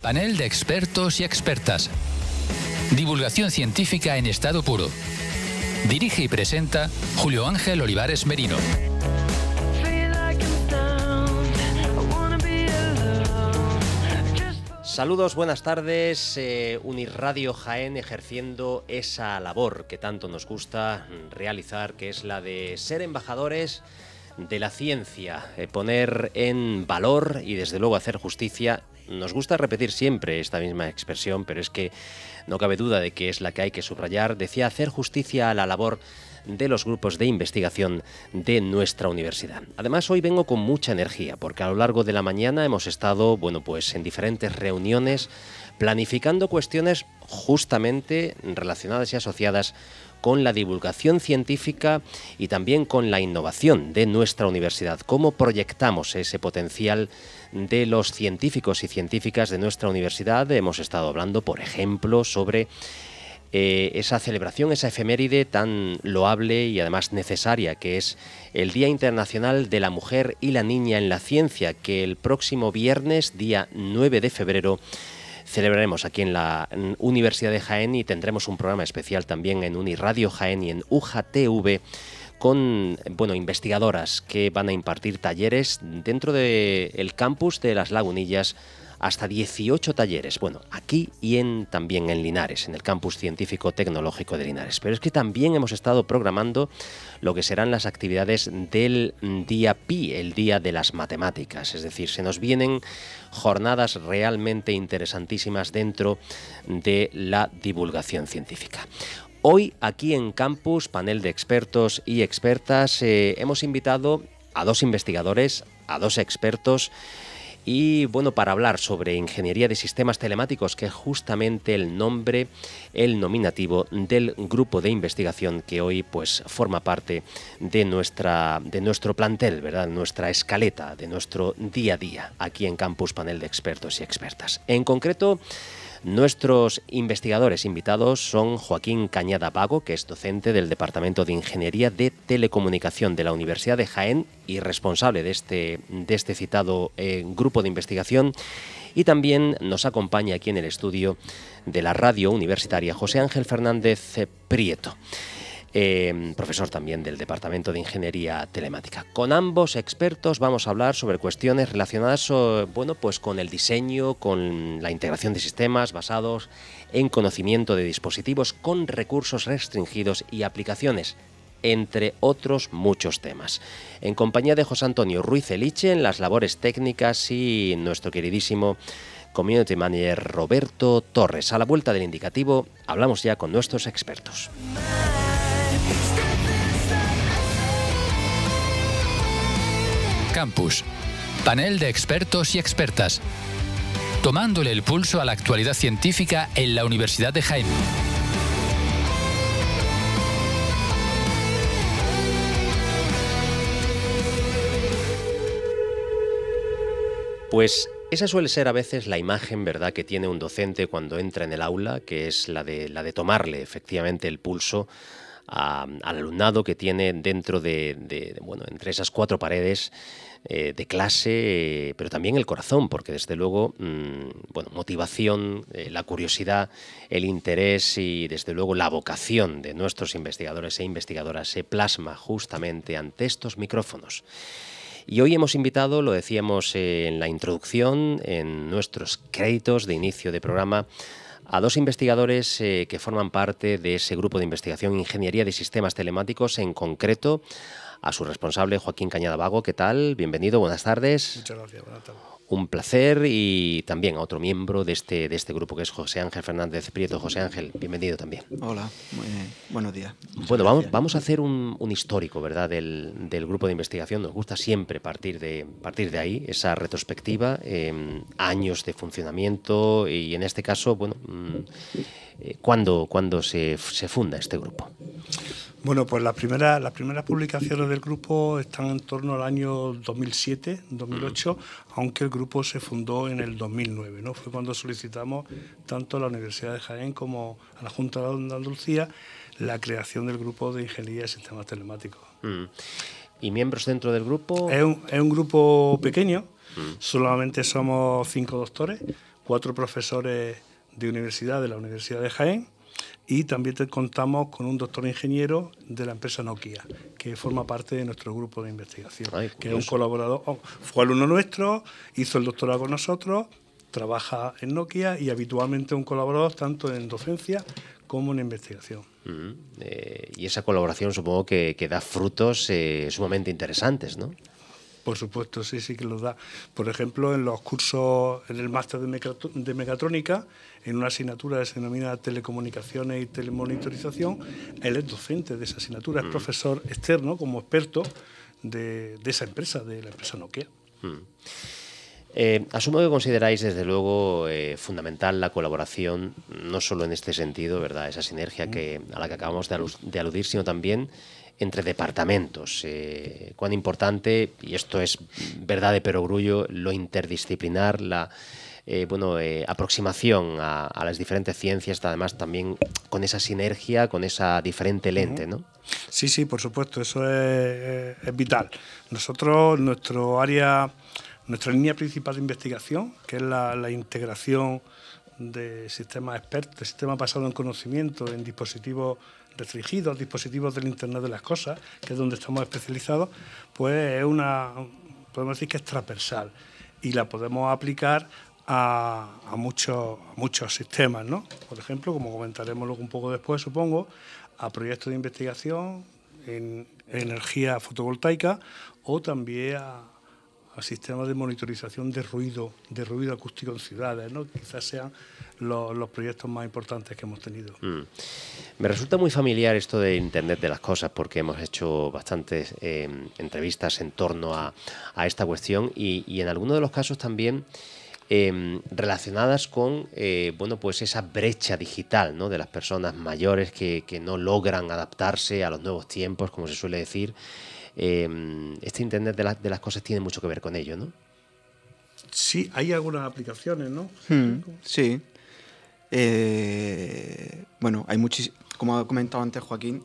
Panel de expertos y expertas. Divulgación científica en estado puro. Dirige y presenta Julio Ángel Olivares Merino. Saludos, buenas tardes. Eh, Unirradio Jaén ejerciendo esa labor que tanto nos gusta realizar, que es la de ser embajadores de la ciencia, eh, poner en valor y desde luego hacer justicia nos gusta repetir siempre esta misma expresión, pero es que no cabe duda de que es la que hay que subrayar. Decía hacer justicia a la labor de los grupos de investigación de nuestra universidad. Además, hoy vengo con mucha energía porque a lo largo de la mañana hemos estado, bueno, pues en diferentes reuniones planificando cuestiones justamente relacionadas y asociadas con la divulgación científica y también con la innovación de nuestra universidad, cómo proyectamos ese potencial de los científicos y científicas de nuestra universidad. Hemos estado hablando, por ejemplo, sobre eh, esa celebración, esa efeméride tan loable y además necesaria, que es el Día Internacional de la Mujer y la Niña en la Ciencia, que el próximo viernes, día 9 de febrero, celebraremos aquí en la Universidad de Jaén y tendremos un programa especial también en Uniradio Jaén y en UJTV con bueno, investigadoras que van a impartir talleres dentro del el campus de las lagunillas hasta 18 talleres, bueno, aquí y en, también en Linares, en el campus científico tecnológico de Linares. Pero es que también hemos estado programando lo que serán las actividades del día Pi, el día de las matemáticas, es decir, se nos vienen jornadas realmente interesantísimas dentro de la divulgación científica. Hoy aquí en Campus, panel de expertos y expertas, eh, hemos invitado a dos investigadores, a dos expertos, y bueno, para hablar sobre ingeniería de sistemas telemáticos, que es justamente el nombre, el nominativo del grupo de investigación que hoy pues forma parte de nuestra de nuestro plantel, ¿verdad? Nuestra escaleta de nuestro día a día aquí en Campus Panel de expertos y expertas. En concreto, Nuestros investigadores invitados son Joaquín Cañada Pago, que es docente del Departamento de Ingeniería de Telecomunicación de la Universidad de Jaén y responsable de este, de este citado eh, grupo de investigación. Y también nos acompaña aquí en el estudio de la radio universitaria José Ángel Fernández Prieto. Em, profesor también del Departamento de Ingeniería Telemática. Con ambos expertos vamos a hablar sobre cuestiones relacionadas bueno, pues con el diseño, con la integración de sistemas basados en conocimiento de dispositivos con recursos restringidos y aplicaciones entre otros muchos temas. En compañía de José Antonio Ruiz Eliche en las labores técnicas y nuestro queridísimo community manager Roberto Torres. A la vuelta del indicativo hablamos ya con nuestros expertos. Campus, panel de expertos y expertas, tomándole el pulso a la actualidad científica en la Universidad de Jaime. Pues esa suele ser a veces la imagen, ¿verdad?, que tiene un docente cuando entra en el aula, que es la de la de tomarle efectivamente el pulso al alumnado que tiene dentro de, bueno, entre esas cuatro paredes eh, de clase, eh, pero también el corazón, porque desde luego, mm, bueno, motivación, eh, la curiosidad, el interés y desde luego la vocación de nuestros investigadores e investigadoras se plasma justamente ante estos micrófonos. Y hoy hemos invitado, lo decíamos en la introducción, en nuestros créditos de inicio de programa, a dos investigadores eh, que forman parte de ese grupo de investigación Ingeniería de Sistemas Telemáticos, en concreto a su responsable Joaquín Cañada Vago. ¿Qué tal? Bienvenido, buenas tardes. Muchas gracias, buenas tardes un placer y también a otro miembro de este, de este grupo que es José Ángel Fernández Prieto. José Ángel, bienvenido también. Hola, buenos días. bueno, vamos, a hacer un, histórico ¿verdad? Del, grupo de investigación. Nos gusta siempre partir de, partir de ahí, esa retrospectiva, em, años de funcionamiento y en este caso, bueno, mm, eh, ¿cuándo, se, se funda este grupo? Bueno, pues las primeras, las primeras publicaciones del grupo están en torno al año 2007, 2008, mm. aunque el grupo se fundó en el 2009. ¿no? Fue cuando solicitamos tanto a la Universidad de Jaén como a la Junta de Andalucía la creación del grupo de Ingeniería de Sistemas Telemáticos. Mm. ¿Y miembros dentro del grupo? Es un, grupo pequeño, mm. solamente somos cinco doctores, cuatro profesores de universidad de la Universidad de Jaén y también te contamos con un doctor ingeniero de la empresa Nokia, que forma parte de nuestro grupo de investigación, que es un colaborador, oh, fue alumno nuestro, hizo el doctorado con nosotros, trabaja en Nokia y habitualmente un colaborador tanto en docencia como en investigación. Mm, eh, y esa colaboración supongo que, da frutos eh, sumamente interesantes, ¿no? Por supuesto, sí, sí que lo da. Por ejemplo, en los cursos, en el máster de mecatrónica, en una asignatura que se denomina telecomunicaciones y telemonitorización, él es docente de esa asignatura, es mm. profesor externo como experto de, esa empresa, de la empresa Nokia. Mm. Eh, asumo que consideráis, desde luego, eh, fundamental la colaboración, no solo en este sentido, ¿verdad? Esa sinergia que, a la que acabamos de aludir, sino también entre departamentos. Eh, cuán importante, y esto es verdad de perogrullo, lo interdisciplinar, la eh, bueno, eh, aproximación a, las diferentes ciencias, además también con esa sinergia, con esa diferente lente, ¿no? Sí, sí, por supuesto, eso es, vital. Nosotros, nuestro área, nuestra línea principal de investigación, que es la, la integración de sistemas expertos, sistemas basados en conocimiento, en dispositivos restringidos, dispositivos del Internet de las Cosas, que es donde estamos especializados, pues es una, podemos decir que es transversal y la podemos aplicar a, muchos, a muchos sistemas, ¿no? Por ejemplo, como comentaremos luego un poco después, supongo, a proyectos de investigación en energía fotovoltaica o también a, a sistemas de monitorización de ruido, de ruido acústico en ciudades, ¿no? Quizás sean los, proyectos más importantes que hemos tenido. Mm. Me resulta muy familiar esto de Internet de las Cosas, porque hemos hecho bastantes eh, entrevistas en torno a, esta cuestión y, en algunos de los casos también... Eh, relacionadas con eh, bueno pues esa brecha digital ¿no? de las personas mayores que, que, no logran adaptarse a los nuevos tiempos como se suele decir Em, este Internet de, las cosas tiene mucho que ver con ello, ¿no? Sí, hay algunas aplicaciones, ¿no? Hmm, sí. Eh, bueno, hay muchísimas. Como ha comentado antes Joaquín,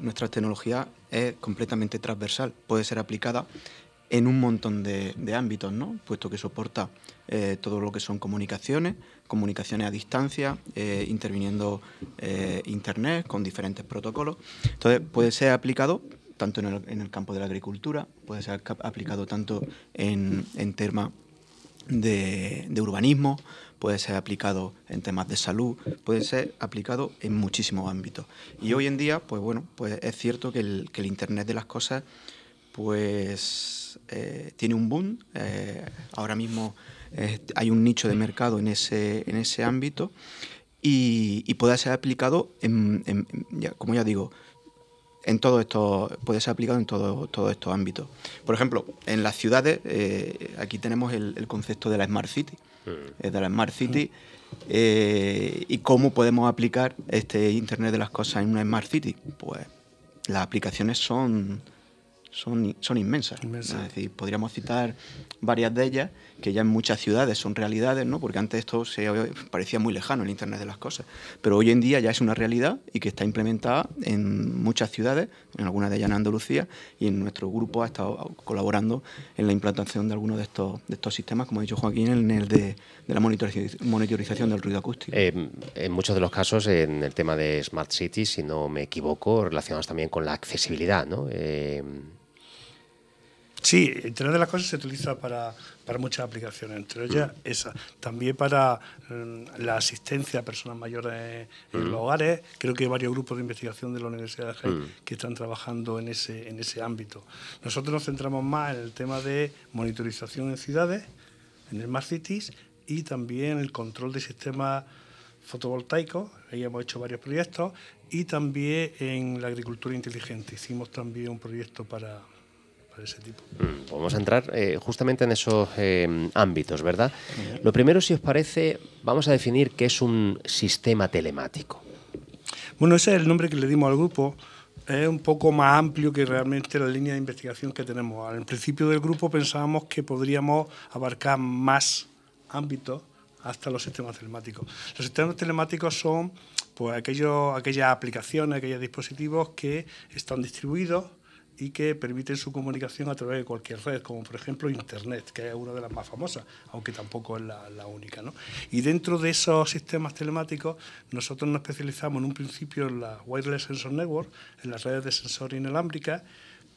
nuestra tecnología es completamente transversal, puede ser aplicada en un montón de, ámbitos, ¿no? puesto que soporta eh, todo lo que son comunicaciones, comunicaciones a distancia, eh, interviniendo Internet con diferentes protocolos. Entonces puede ser aplicado tanto en el, campo de la agricultura, puede ser aplicado tanto en, en temas de, urbanismo, puede ser aplicado en temas de salud, puede ser aplicado en muchísimos ámbitos. Y hoy en día, pues bueno, pues es cierto que el, Internet de las cosas, pues eh, tiene un boom. Eh, ahora mismo eh, hay un nicho de mercado en ese, en ese ámbito y, puede ser aplicado, en, como ya digo, en todo esto, puede ser aplicado en todos todo estos ámbitos. Por ejemplo, en las ciudades, eh, aquí tenemos el, concepto de la Smart City, mm. de la Smart City, eh, y cómo podemos aplicar este Internet de las Cosas en una Smart City. Pues las aplicaciones son, son, inmensas. Es decir, podríamos citar varias de ellas que ya en muchas ciudades son realidades, ¿no? porque antes esto se parecía muy lejano, el Internet de las Cosas, pero hoy en día ya es una realidad y que está implementada en muchas ciudades, en algunas de ellas en Andalucía, y en nuestro grupo ha estado colaborando en la implantación de algunos de estos, de estos sistemas, como ha dicho Joaquín, en el de, la monitorización del ruido acústico. Eh, en muchos de los casos, en el tema de Smart City, si no me equivoco, relacionados también con la accesibilidad, ¿no? Eh, Sí, Internet de las Cosas se utiliza para, muchas aplicaciones, entre ellas mm. esa. También para mm, la asistencia a personas mayores en mm. los hogares. Creo que hay varios grupos de investigación de la Universidad de Jaén que están trabajando en ese, ámbito. Nosotros nos centramos más en el tema de monitorización en ciudades, en Smart Cities, y también el control de sistemas fotovoltaicos, ahí hemos hecho varios proyectos, y también en la agricultura inteligente. Hicimos también un proyecto para, Mm, pues vamos a entrar eh, justamente en esos eh, ámbitos, ¿verdad? Lo primero, si os parece, vamos a definir qué es un sistema telemático. Bueno, ese es el nombre que le dimos al grupo. Es un poco más amplio que realmente la línea de investigación que tenemos. Al principio del grupo pensábamos que podríamos abarcar más ámbitos hasta los sistemas telemáticos. Los sistemas telemáticos son pues, aquellos, aquellas aplicaciones, aquellos dispositivos que están distribuidos y que permiten su comunicación a través de cualquier red, como por ejemplo Internet, que es una de las más famosas, aunque tampoco es la, única. ¿no? Y dentro de esos sistemas telemáticos, nosotros nos especializamos en un principio en la Wireless Sensor Network, en las redes de sensor inalámbricas,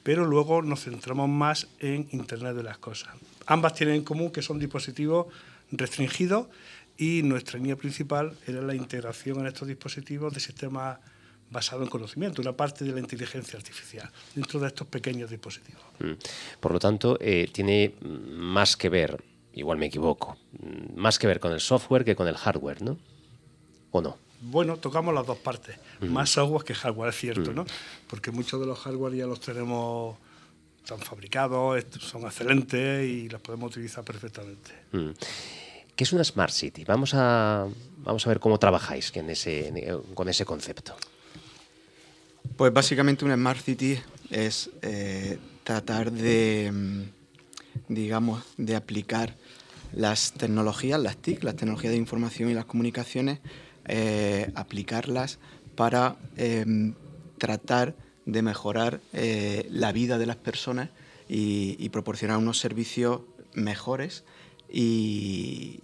pero luego nos centramos más en Internet de las Cosas. Ambas tienen en común que son dispositivos restringidos y nuestra línea principal era la integración en estos dispositivos de sistemas basado en conocimiento, una parte de la inteligencia artificial dentro de estos pequeños dispositivos. Mm. Por lo tanto, eh, tiene más que ver, igual me equivoco, mm, más que ver con el software que con el hardware, ¿no? ¿O no? Bueno, tocamos las dos partes, más software que hardware, es cierto, mm. ¿no? Porque muchos de los hardware ya los tenemos están fabricados, son excelentes y las podemos utilizar perfectamente. ¿Qué es una Smart City? Vamos a, vamos a ver cómo trabajáis eh, con ese concepto. Pues básicamente una Smart City es eh, tratar de, mm, digamos, de aplicar las tecnologías, las TIC, las tecnologías de información y las comunicaciones, eh, aplicarlas para em, tratar de mejorar eh, la vida de las personas y, proporcionar unos servicios mejores y,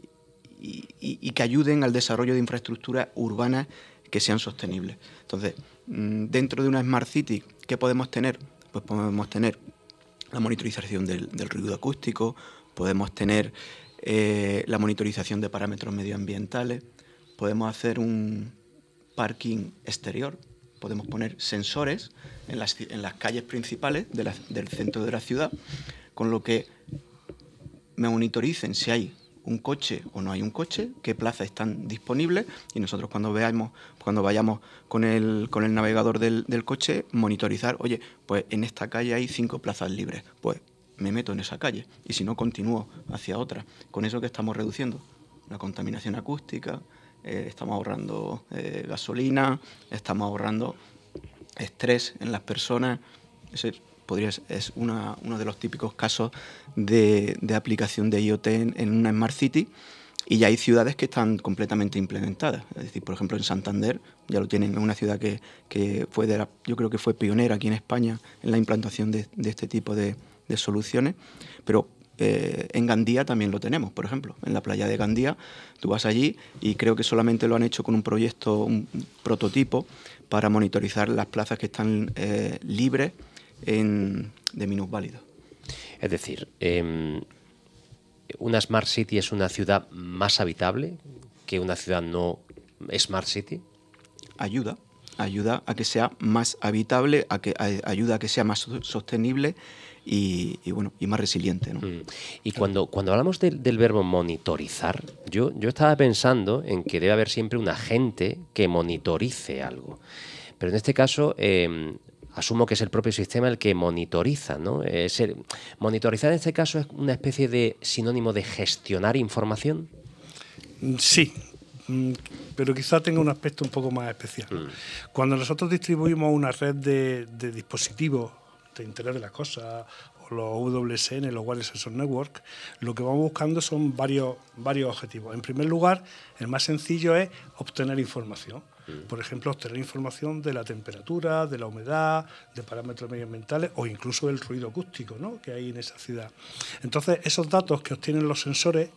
y que ayuden al desarrollo de infraestructuras urbanas que sean sostenibles. Entonces, Mm, dentro de una Smart City, ¿qué podemos tener? Pues podemos tener la monitorización del, ruido acústico, podemos tener eh, la monitorización de parámetros medioambientales, podemos hacer un parking exterior, podemos poner sensores en las, calles principales del centro de la ciudad, con lo que me monitoricen si hay un coche o no hay un coche, qué plazas están disponibles y nosotros cuando veamos, cuando vayamos con el, con el navegador del, coche, monitorizar, oye, pues en esta calle hay cinco plazas libres, pues me meto en esa calle y si no continúo hacia otra. Con eso que estamos reduciendo la contaminación acústica, eh, estamos ahorrando eh, gasolina, estamos ahorrando estrés en las personas es uno de los típicos casos de, aplicación de IoT en, una Smart City. Y ya hay ciudades que están completamente implementadas. Es decir, por ejemplo, en Santander ya lo tienen. Es una ciudad que, fue yo creo que fue pionera aquí en España en la implantación de, este tipo de, soluciones. Pero eh, en Gandía también lo tenemos, por ejemplo. En la playa de Gandía, tú vas allí y creo que solamente lo han hecho con un proyecto, un prototipo, para monitorizar las plazas que están eh, libres de de válido Es decir, em, una Smart City es una ciudad más habitable que una ciudad no Smart City. Ayuda, ayuda a que sea más habitable, a que, ayuda a que sea más sostenible y, bueno, y más resiliente. Mm. Y cuando, cuando hablamos del verbo monitorizar, yo, yo estaba pensando en que debe haber siempre un agente que monitorice algo. Pero en este caso, em, asumo que es el propio sistema el que monitoriza. ¿no? Es monitorizar en este caso es una especie de sinónimo de gestionar información. Mm, sí, mm, pero quizá tenga un aspecto un poco más especial. Mm. Cuando nosotros distribuimos una red de, dispositivos de Internet de las Cosas los WSN, los Wireless Sensor Network, lo que vamos buscando son varios, varios objetivos. En primer lugar, el más sencillo es obtener información. Por ejemplo, obtener información de la temperatura, de la humedad, de parámetros medioambientales o incluso del ruido acústico que hay en esa ciudad. Entonces, esos datos que obtienen los sensores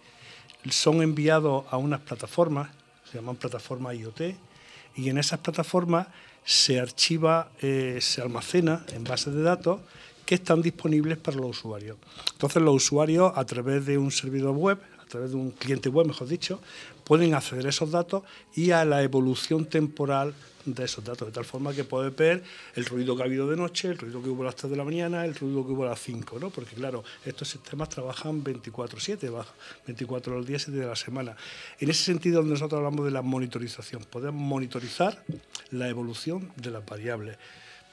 son enviados a unas plataformas, se llaman plataformas IoT, y en esas plataformas se archiva, eh, se almacena en bases de datos que están disponibles para los usuarios. Entonces los usuarios a través de un servidor web a través de un cliente web, mejor dicho, pueden acceder a esos datos y a la evolución temporal de esos datos, de tal forma que puede ver el ruido que ha habido de noche, el ruido que hubo a las 3 de la mañana, el ruido que hubo a las 5, ¿no? Porque claro, estos sistemas trabajan 24/7, 24 horas al día, 7 de la semana. En ese sentido, donde nosotros hablamos de la monitorización, podemos monitorizar la evolución de las variables.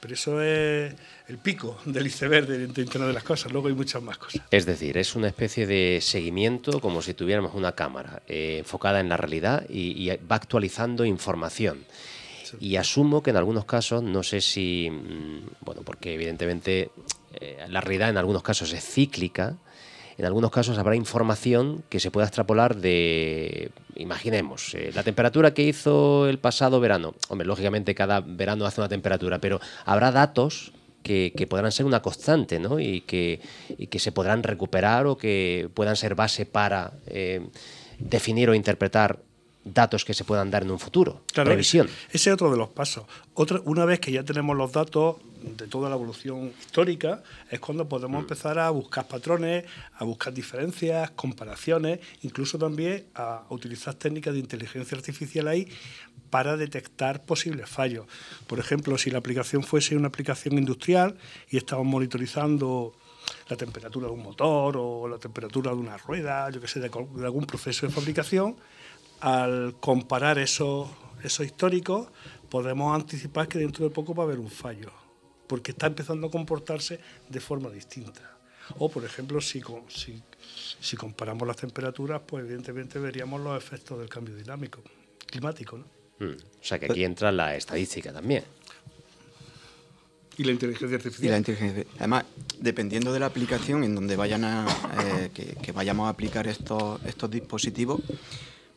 Pero eso es el pico del iceberg dentro de de las Cosas, luego hay muchas más cosas. Es decir, es una especie de seguimiento como si tuviéramos una cámara eh, enfocada en la realidad y, va actualizando información. Y asumo que en algunos casos, no sé si, mm, bueno, porque evidentemente eh, la realidad en algunos casos es cíclica, en algunos casos habrá información que se pueda extrapolar de, imaginemos, eh, la temperatura que hizo el pasado verano. Hombre, lógicamente cada verano hace una temperatura, pero habrá datos que, podrán ser una constante ¿no? y, que, se podrán recuperar o que puedan ser base para eh, definir o interpretar datos que se puedan dar en un futuro. Claro, previsión. Ese es otro de los pasos. Otra, una vez que ya tenemos los datos de toda la evolución histórica, es cuando podemos mm. empezar a buscar patrones, a buscar diferencias, comparaciones, incluso también a utilizar técnicas de inteligencia artificial ahí para detectar posibles fallos. Por ejemplo, si la aplicación fuese una aplicación industrial y estamos monitorizando la temperatura de un motor o la temperatura de una rueda, yo que sé, de algún proceso de fabricación, al comparar eso, eso histórico, podemos anticipar que dentro de poco va a haber un fallo, porque está empezando a comportarse de forma distinta. O, por ejemplo, si, si, comparamos las temperaturas, pues evidentemente veríamos los efectos del cambio dinámico, climático. ¿no? Hmm. o sea que aquí entra la estadística también. Y la inteligencia artificial. Además, dependiendo de la aplicación en donde vayan a, eh, que, vayamos a aplicar estos, estos dispositivos,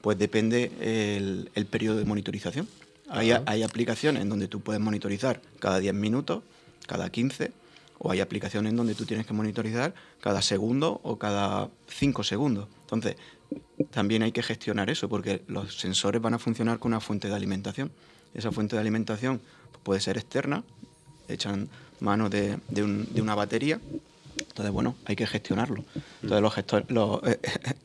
pues depende el, periodo de monitorización. Hay, aplicaciones en donde tú puedes monitorizar cada 10 minutos, cada 15, o hay aplicaciones en donde tú tienes que monitorizar cada segundo o cada 5 segundos. Entonces, también hay que gestionar eso porque los sensores van a funcionar con una fuente de alimentación. Esa fuente de alimentación puede ser externa, echan mano de, de una batería entonces, bueno, hay que gestionarlo. Entonces, los gestores, eh,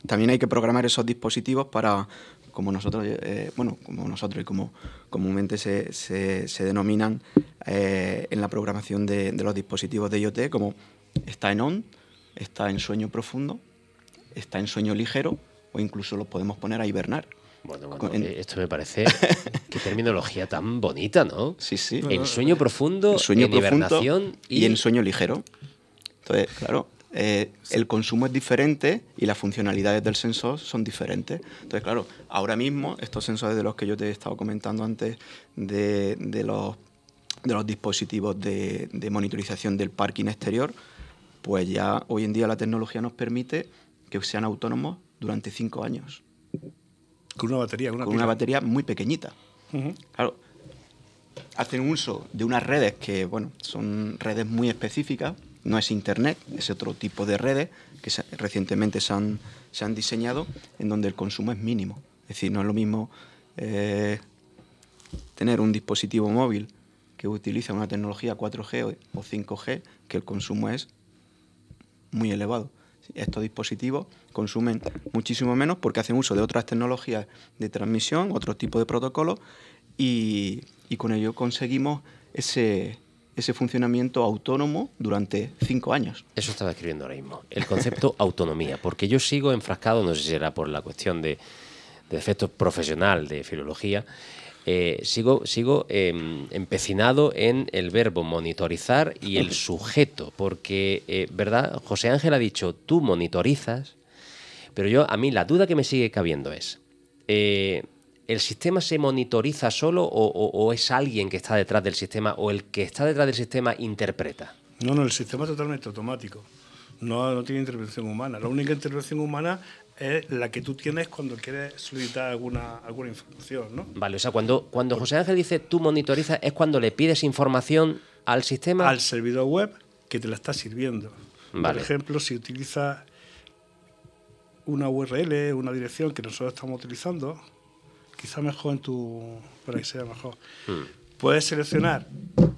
también hay que programar esos dispositivos para, como nosotros, eh, eh, bueno, como nosotros y como comúnmente se, denominan en la programación de, los dispositivos de IoT, como está en on, está en sueño profundo, está en sueño ligero o incluso los podemos poner a hibernar. Bueno, esto me parece qué terminología tan bonita, ¿no? Sí, sí. En sueño profundo, sueño profundo hibernación y... y en sueño ligero. Entonces, claro, eh, el consumo es diferente y las funcionalidades del sensor son diferentes. Entonces, claro, ahora mismo estos sensores de los que yo te he estado comentando antes, de, los, de los dispositivos de, monitorización del parking exterior, pues ya hoy en día la tecnología nos permite que sean autónomos durante cinco años. Con una batería, con una batería muy pequeñita. Claro, hacen uso de unas redes que, bueno, son redes muy específicas no es Internet, es otro tipo de redes que recientemente se han, diseñado en donde el consumo es mínimo. Es decir, no es lo mismo eh, tener un dispositivo móvil que utiliza una tecnología 4G o 5G, que el consumo es muy elevado. Estos dispositivos consumen muchísimo menos porque hacen uso de otras tecnologías de transmisión, otro tipo de protocolos, y con ello conseguimos ese, ese funcionamiento autónomo durante cinco años. Eso estaba escribiendo ahora mismo, el concepto autonomía, porque yo sigo enfrascado, no sé si era por la cuestión de, de efecto profesional de filología, eh, sigo, sigo em, empecinado en el verbo monitorizar y el sujeto, porque, eh, ¿verdad? José Ángel ha dicho, tú monitorizas, pero yo, a mí la duda que me sigue cabiendo es, eh, ¿el sistema se monitoriza solo o, es alguien que está detrás del sistema o el que está detrás del sistema interpreta? No, no, el sistema es totalmente automático. No, no tiene intervención humana. La única intervención humana es la que tú tienes cuando quieres solicitar alguna, alguna información, ¿no? Vale, o sea, cuando, cuando José Ángel dice tú monitorizas es cuando le pides información al sistema... Al servidor web que te la está sirviendo. Por ejemplo, si utiliza una URL, una dirección que nosotros estamos utilizando, quizá mejor en tu, para que sea mejor. Hmm. Puedes seleccionar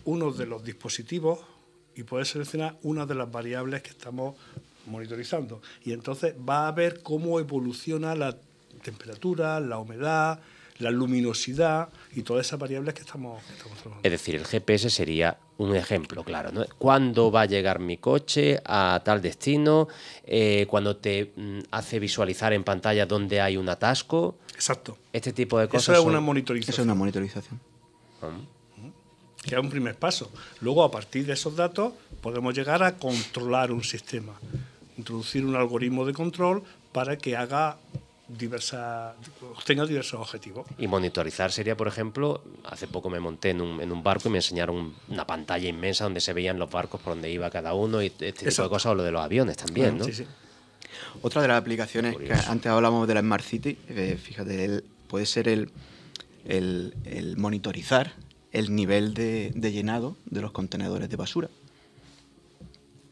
uno de los dispositivos y puedes seleccionar una de las variables que estamos monitorizando. Y entonces va a ver cómo evoluciona la temperatura, la humedad, la luminosidad y todas esas variables que estamos, Es decir, el GPS sería un ejemplo, claro. ¿no? ¿Cuándo va a llegar mi coche a tal destino? Eh, cuando te mm, hace visualizar en pantalla dónde hay un atasco. Exacto. Este tipo de cosas. Eso es una monitorización. Eso es una monitorización. Mm-hmm. que es un primer paso. Luego, a partir de esos datos, podemos llegar a controlar un sistema, introducir un algoritmo de control para que haga diversa, tenga diversos objetivos. Y monitorizar sería, por ejemplo, hace poco me monté en un, en un barco y me enseñaron una pantalla inmensa donde se veían los barcos por donde iba cada uno y este tipo de cosas, o lo de los aviones también, ¿no? Sí, sí. Otra de las aplicaciones que antes hablábamos de la Smart City, eh, fíjate, puede ser el, el, monitorizar el nivel de, de llenado de los contenedores de basura.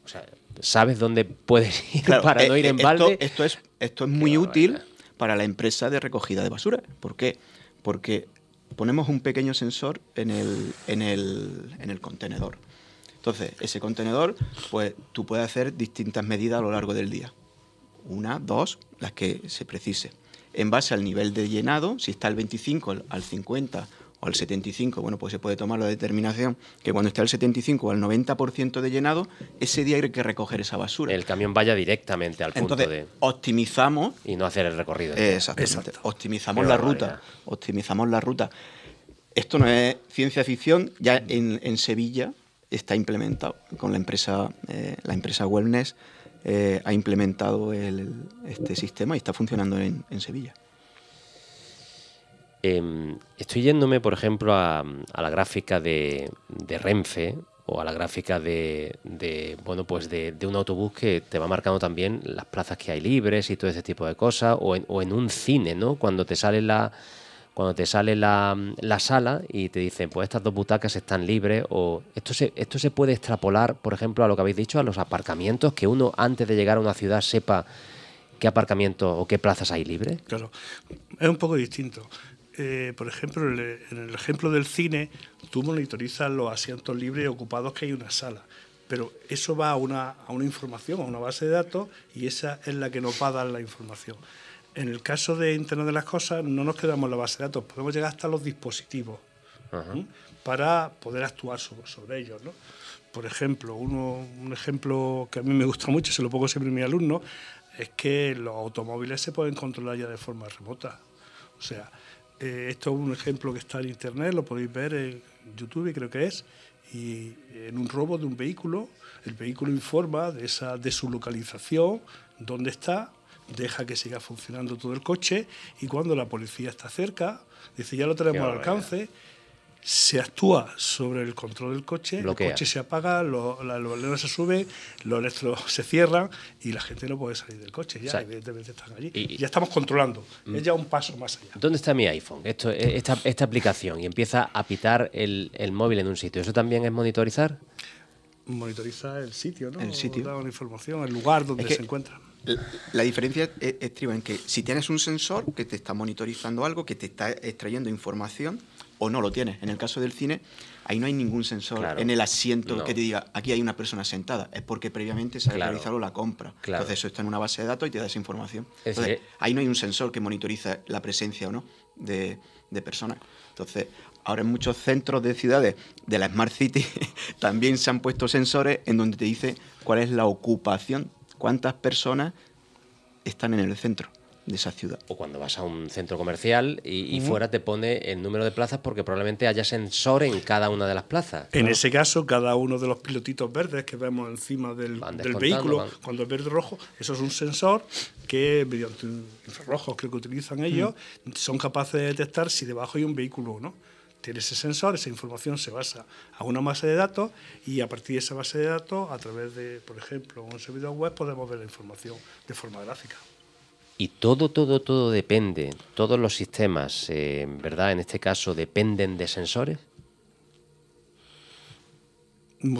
O sea, sabes dónde puedes ir para eh, no ir eh, en balde. Esto es, esto es muy útil para la empresa de recogida de basura. ¿Por qué? Porque ponemos un pequeño sensor en el, en el, en el contenedor. Entonces, ese contenedor, pues tú puedes hacer distintas medidas a lo largo del día. Una, dos, las que se precise. En base al nivel de llenado, si está al 25, al 50 o al 75, bueno, pues se puede tomar la determinación que cuando esté al 75 o al 90% de llenado, ese día hay que recoger esa basura. El camión vaya directamente al punto de... optimizamos... Y no hacer el recorrido. Exacto. Optimizamos la ruta. Optimizamos la ruta. Esto no es ciencia ficción, ya en, Sevilla está implementado con la empresa, eh, la empresa Wellness. Eh, ha implementado este sistema y está funcionando en, en Sevilla. Em, estoy yéndome, por ejemplo, a, la gráfica de, Renfe o a la gráfica de, de bueno pues un autobús que te va marcando también las plazas que hay libres y todo ese tipo de cosas o en, un cine no cuando te sale la cuando te sale la, la, sala y te dicen, pues estas dos butacas están libres, o esto se, esto se puede extrapolar, por ejemplo, a lo que habéis dicho, a los aparcamientos, que uno antes de llegar a una ciudad sepa qué aparcamiento o qué plazas hay libres. Claro, es un poco distinto. Eh, por ejemplo, en el, ejemplo del cine, tú monitorizas los asientos libres ocupados que hay en una sala pero eso va a una, información, a una base de datos, y esa es la que nos va a dar la información. En el caso de Internet de las Cosas, no nos quedamos en la base de datos, podemos llegar hasta los dispositivos para poder actuar sobre, ellos. Por ejemplo, uno, un ejemplo que a mí me gusta mucho, se lo pongo siempre a mi alumno, es que los automóviles se pueden controlar ya de forma remota. O sea, eh, esto es un ejemplo que está en internet, lo podéis ver en YouTube, creo que es, y en un robo de un vehículo, el vehículo informa de, esa, de su localización, dónde está, deja que siga funcionando todo el coche y cuando la policía está cerca, dice ya lo tenemos al alcance se actúa sobre el control del coche, el coche se apaga, los balón se sube, los electros se cierran y la gente no puede salir del coche. Ya, ya estamos controlando. Mm. Es ya un paso más allá. ¿Dónde está mi iPhone? E, esta, aplicación y empieza a pitar el, móvil en un sitio. ¿Eso también es monitorizar? Monitoriza el sitio, ¿no? El sitio. Da información, el lugar donde se encuentra. La, diferencia e, estriba en que si tienes un sensor que te está monitorizando algo, que te está extrayendo información, o no lo tienes. En el caso del cine, ahí no hay ningún sensor en el asiento que te diga, aquí hay una persona sentada. Es porque previamente se ha realizado la compra. Entonces eso está en una base de datos y te da esa información. Entonces, ahí no hay un sensor que monitoriza la presencia o no de, de personas. Entonces, ahora en muchos centros de ciudades de la Smart City también se han puesto sensores en donde te dice cuál es la ocupación, cuántas personas están en el centro de esa ciudad. O cuando vas a un centro comercial y, fuera te pone el número de plazas porque probablemente haya sensor en cada una de las plazas. En ese caso, cada uno de los pilotitos verdes que vemos encima del, vehículo, cuando es verde rojo, eso es un sensor que mediante infrarrojos que utilizan ellos, mm. son capaces de detectar si debajo hay un vehículo o no tiene ese sensor, esa información se basa a una base de datos y a partir de esa base de datos, a través de, por ejemplo, un servidor web, podemos ver la información de forma gráfica. Y todo, todo, todo depende. Todos los sistemas, eh, ¿verdad? En este caso, dependen de sensores.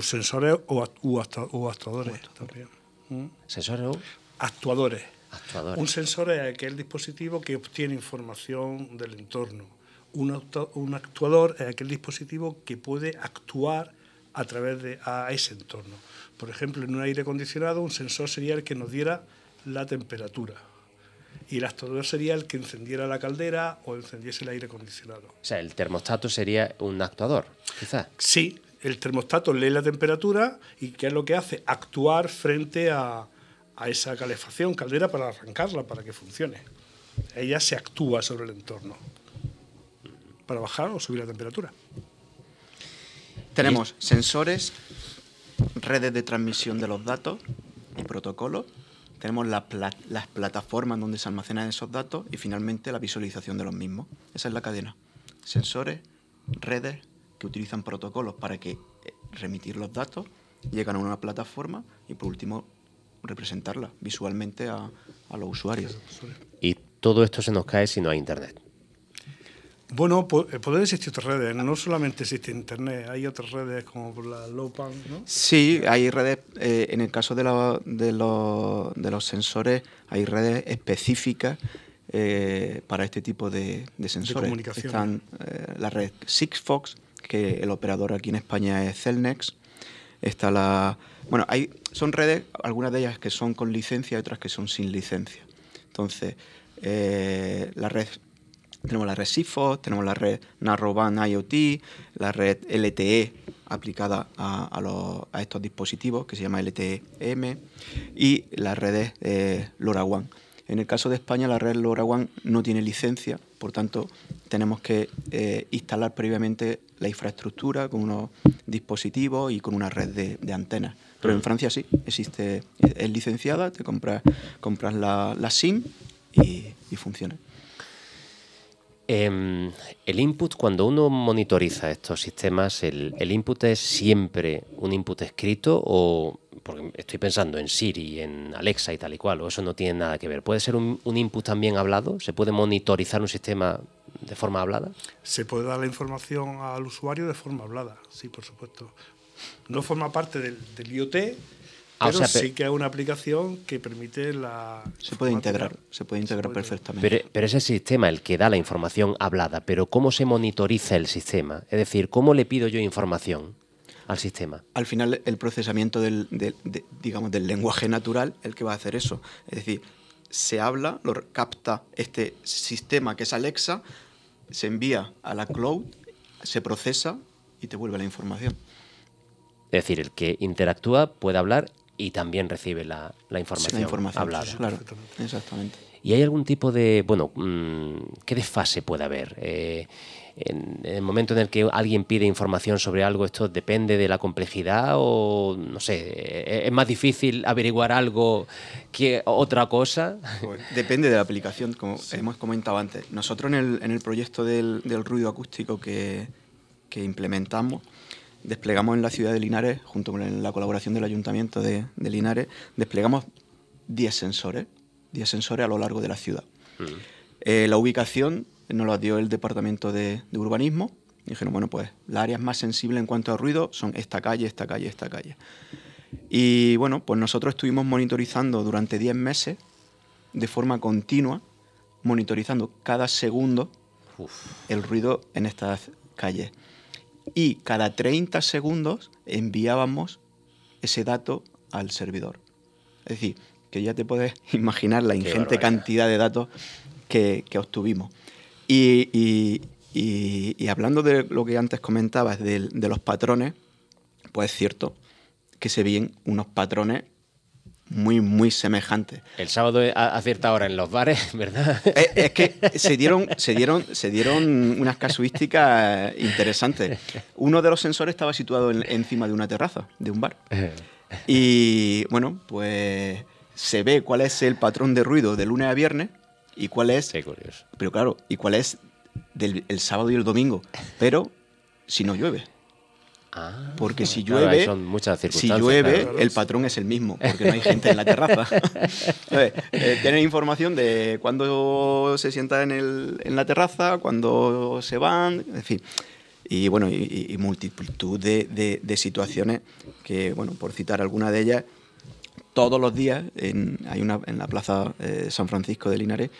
Sensores o, actuadores también. ¿Mm? ¿Sensores o? Actuadores. actuadores. Un sensor es aquel dispositivo que obtiene información del entorno. Un, un actuador es aquel dispositivo que puede actuar a través de a ese entorno. Por ejemplo, en un aire acondicionado, un sensor sería el que nos diera la temperatura y el actuador sería el que encendiera la caldera o encendiese el aire acondicionado. O sea, el termostato sería un actuador, quizás. Sí, el termostato lee la temperatura y qué es lo que hace, actuar frente a, esa calefacción, caldera, para arrancarla, para que funcione. Ella se actúa sobre el entorno para bajar o subir la temperatura. Tenemos sensores, redes de transmisión de los datos y protocolos tenemos las plataformas donde se almacenan esos datos y finalmente la visualización de los mismos. Esa es la cadena. Sensores, redes que utilizan protocolos para que eh, remitir los datos, llegan a una plataforma y por último representarla visualmente a los usuarios. Y todo esto se nos cae si no hay internet. Bueno, pueden eh, existir otras redes, no solamente existe Internet, hay otras redes como la Lopan, ¿no? Sí, hay redes, eh, en el caso de, los, sensores, hay redes específicas eh, para este tipo de, de sensores. comunicación. Están la red Sixfox, que el operador aquí en España es Celnex. Está la. Bueno, hay, son redes, algunas de ellas que son con licencia y otras que son sin licencia. Entonces, la red tenemos la red SIFOS, tenemos la red Narrowband IoT, la red LTE aplicada a, estos dispositivos que se llama LTE-M y las redes eh, LoRaWAN. En el caso de España la red LoRaWAN no tiene licencia, por tanto tenemos que eh, instalar previamente la infraestructura con unos dispositivos y con una red de, antenas. Pero en mm. Francia sí, existe, es licenciada, te compras, compras la, SIM y funciona. Em, el input, cuando uno monitoriza estos sistemas, el, input es siempre un input escrito o, porque estoy pensando en Siri, en Alexa y tal y cual, o eso no tiene nada que ver. ¿Puede ser un, input también hablado? ¿Se puede monitorizar un sistema de forma hablada? Se puede dar la información al usuario de forma hablada, sí, por supuesto. No forma parte del IoT, Ah, pero sí que es una aplicación que permite la... Se puede integrar, se puede integrar perfectamente. Pero, ese sistema, el que da la información hablada, pero ¿cómo se monitoriza el sistema? Es decir, ¿cómo le pido yo información al sistema? Al final, el procesamiento del, digamos, del lenguaje natural, el que va a hacer eso. Es decir, se habla, lo capta este sistema que es Alexa, se envía a la cloud, se procesa y te vuelve la información. Es decir, el que interactúa puede hablar y también recibe la, información, hablada. exactamente. ¿Y hay algún tipo de, bueno, mm, qué desfase puede haber? Eh, en, el momento en el que alguien pide información sobre algo, ¿esto depende de la complejidad o, no sé, eh, es más difícil averiguar algo que otra cosa? Pues, depende de la aplicación, como hemos comentado antes. Nosotros en el, proyecto del, ruido acústico que, que implementamos, desplegamos en la ciudad de Linares, junto con la colaboración del Ayuntamiento de, Linares, desplegamos 10 sensores, 10 sensores a lo largo de la ciudad. Mm. Eh, la ubicación nos la dio el Departamento de, Urbanismo. dijeron, bueno, pues las áreas más sensibles en cuanto a ruido son esta calle, esta calle, esta calle. Y bueno, pues nosotros estuvimos monitorizando durante 10 meses, de forma continua, monitorizando cada segundo el ruido en estas calles y cada 30 segundos enviábamos ese dato al servidor. Es decir, que ya te puedes imaginar la ingente cantidad de datos que, obtuvimos. Y, hablando de lo que antes comentabas, de, de los patrones, pues es cierto que se ven unos patrones muy, muy semejante. El sábado a, cierta hora en los bares, ¿verdad? Eh, es, que se dieron, se, dieron, se dieron unas casuísticas interesantes. Uno de los sensores estaba situado encima de una terraza, de un bar. Eh. Y bueno, pues se ve cuál es el patrón de ruido de lunes a viernes y cuál es... Pero claro, y cuál es del el sábado y el domingo, pero si no llueve. Ah. porque si llueve, si llueve el patrón es el mismo, porque no hay gente en la terraza. Eh, tener información de cuándo se sienta en, en la terraza, cuándo se van, en fin. Y bueno, y, multitud de, de, situaciones que, bueno, por citar alguna de ellas, todos los días en, hay una, en la plaza eh, San Francisco de Linares,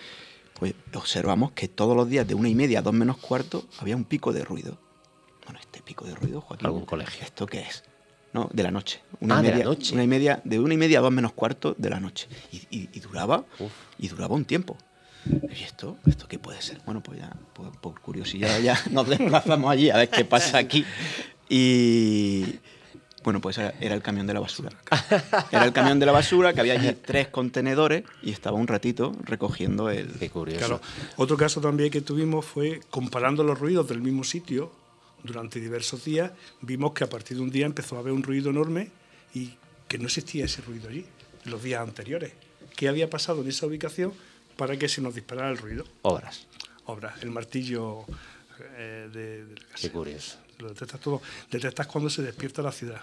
pues observamos que todos los días de una y media a dos menos cuarto había un pico de ruido de ruido, Joaquín. Algún colegio. ¿Esto qué es? No, de la noche. Ah, una media, de Una y media, a dos menos cuarto de la noche. Y, duraba, y duraba un tiempo. ¿Y esto? ¿Esto qué puede ser? Bueno, pues ya, por, curiosidad, ya nos desplazamos allí a ver qué pasa aquí. Y, bueno, pues era, el camión de la basura. Era el camión de la basura, que había allí tres contenedores y estaba un ratito recogiendo el... Qué curioso. Claro. Otro caso también que tuvimos fue comparando los ruidos del mismo sitio, durante diversos días, vimos que a partir de un día empezó a haber un ruido enorme y que no existía ese ruido allí, los días anteriores. ¿Qué había pasado en esa ubicación para que se nos disparara el ruido? Obras. Obras, el martillo eh, de, de Qué curioso. Lo detectas todo. Detectas cuando se despierta la ciudad.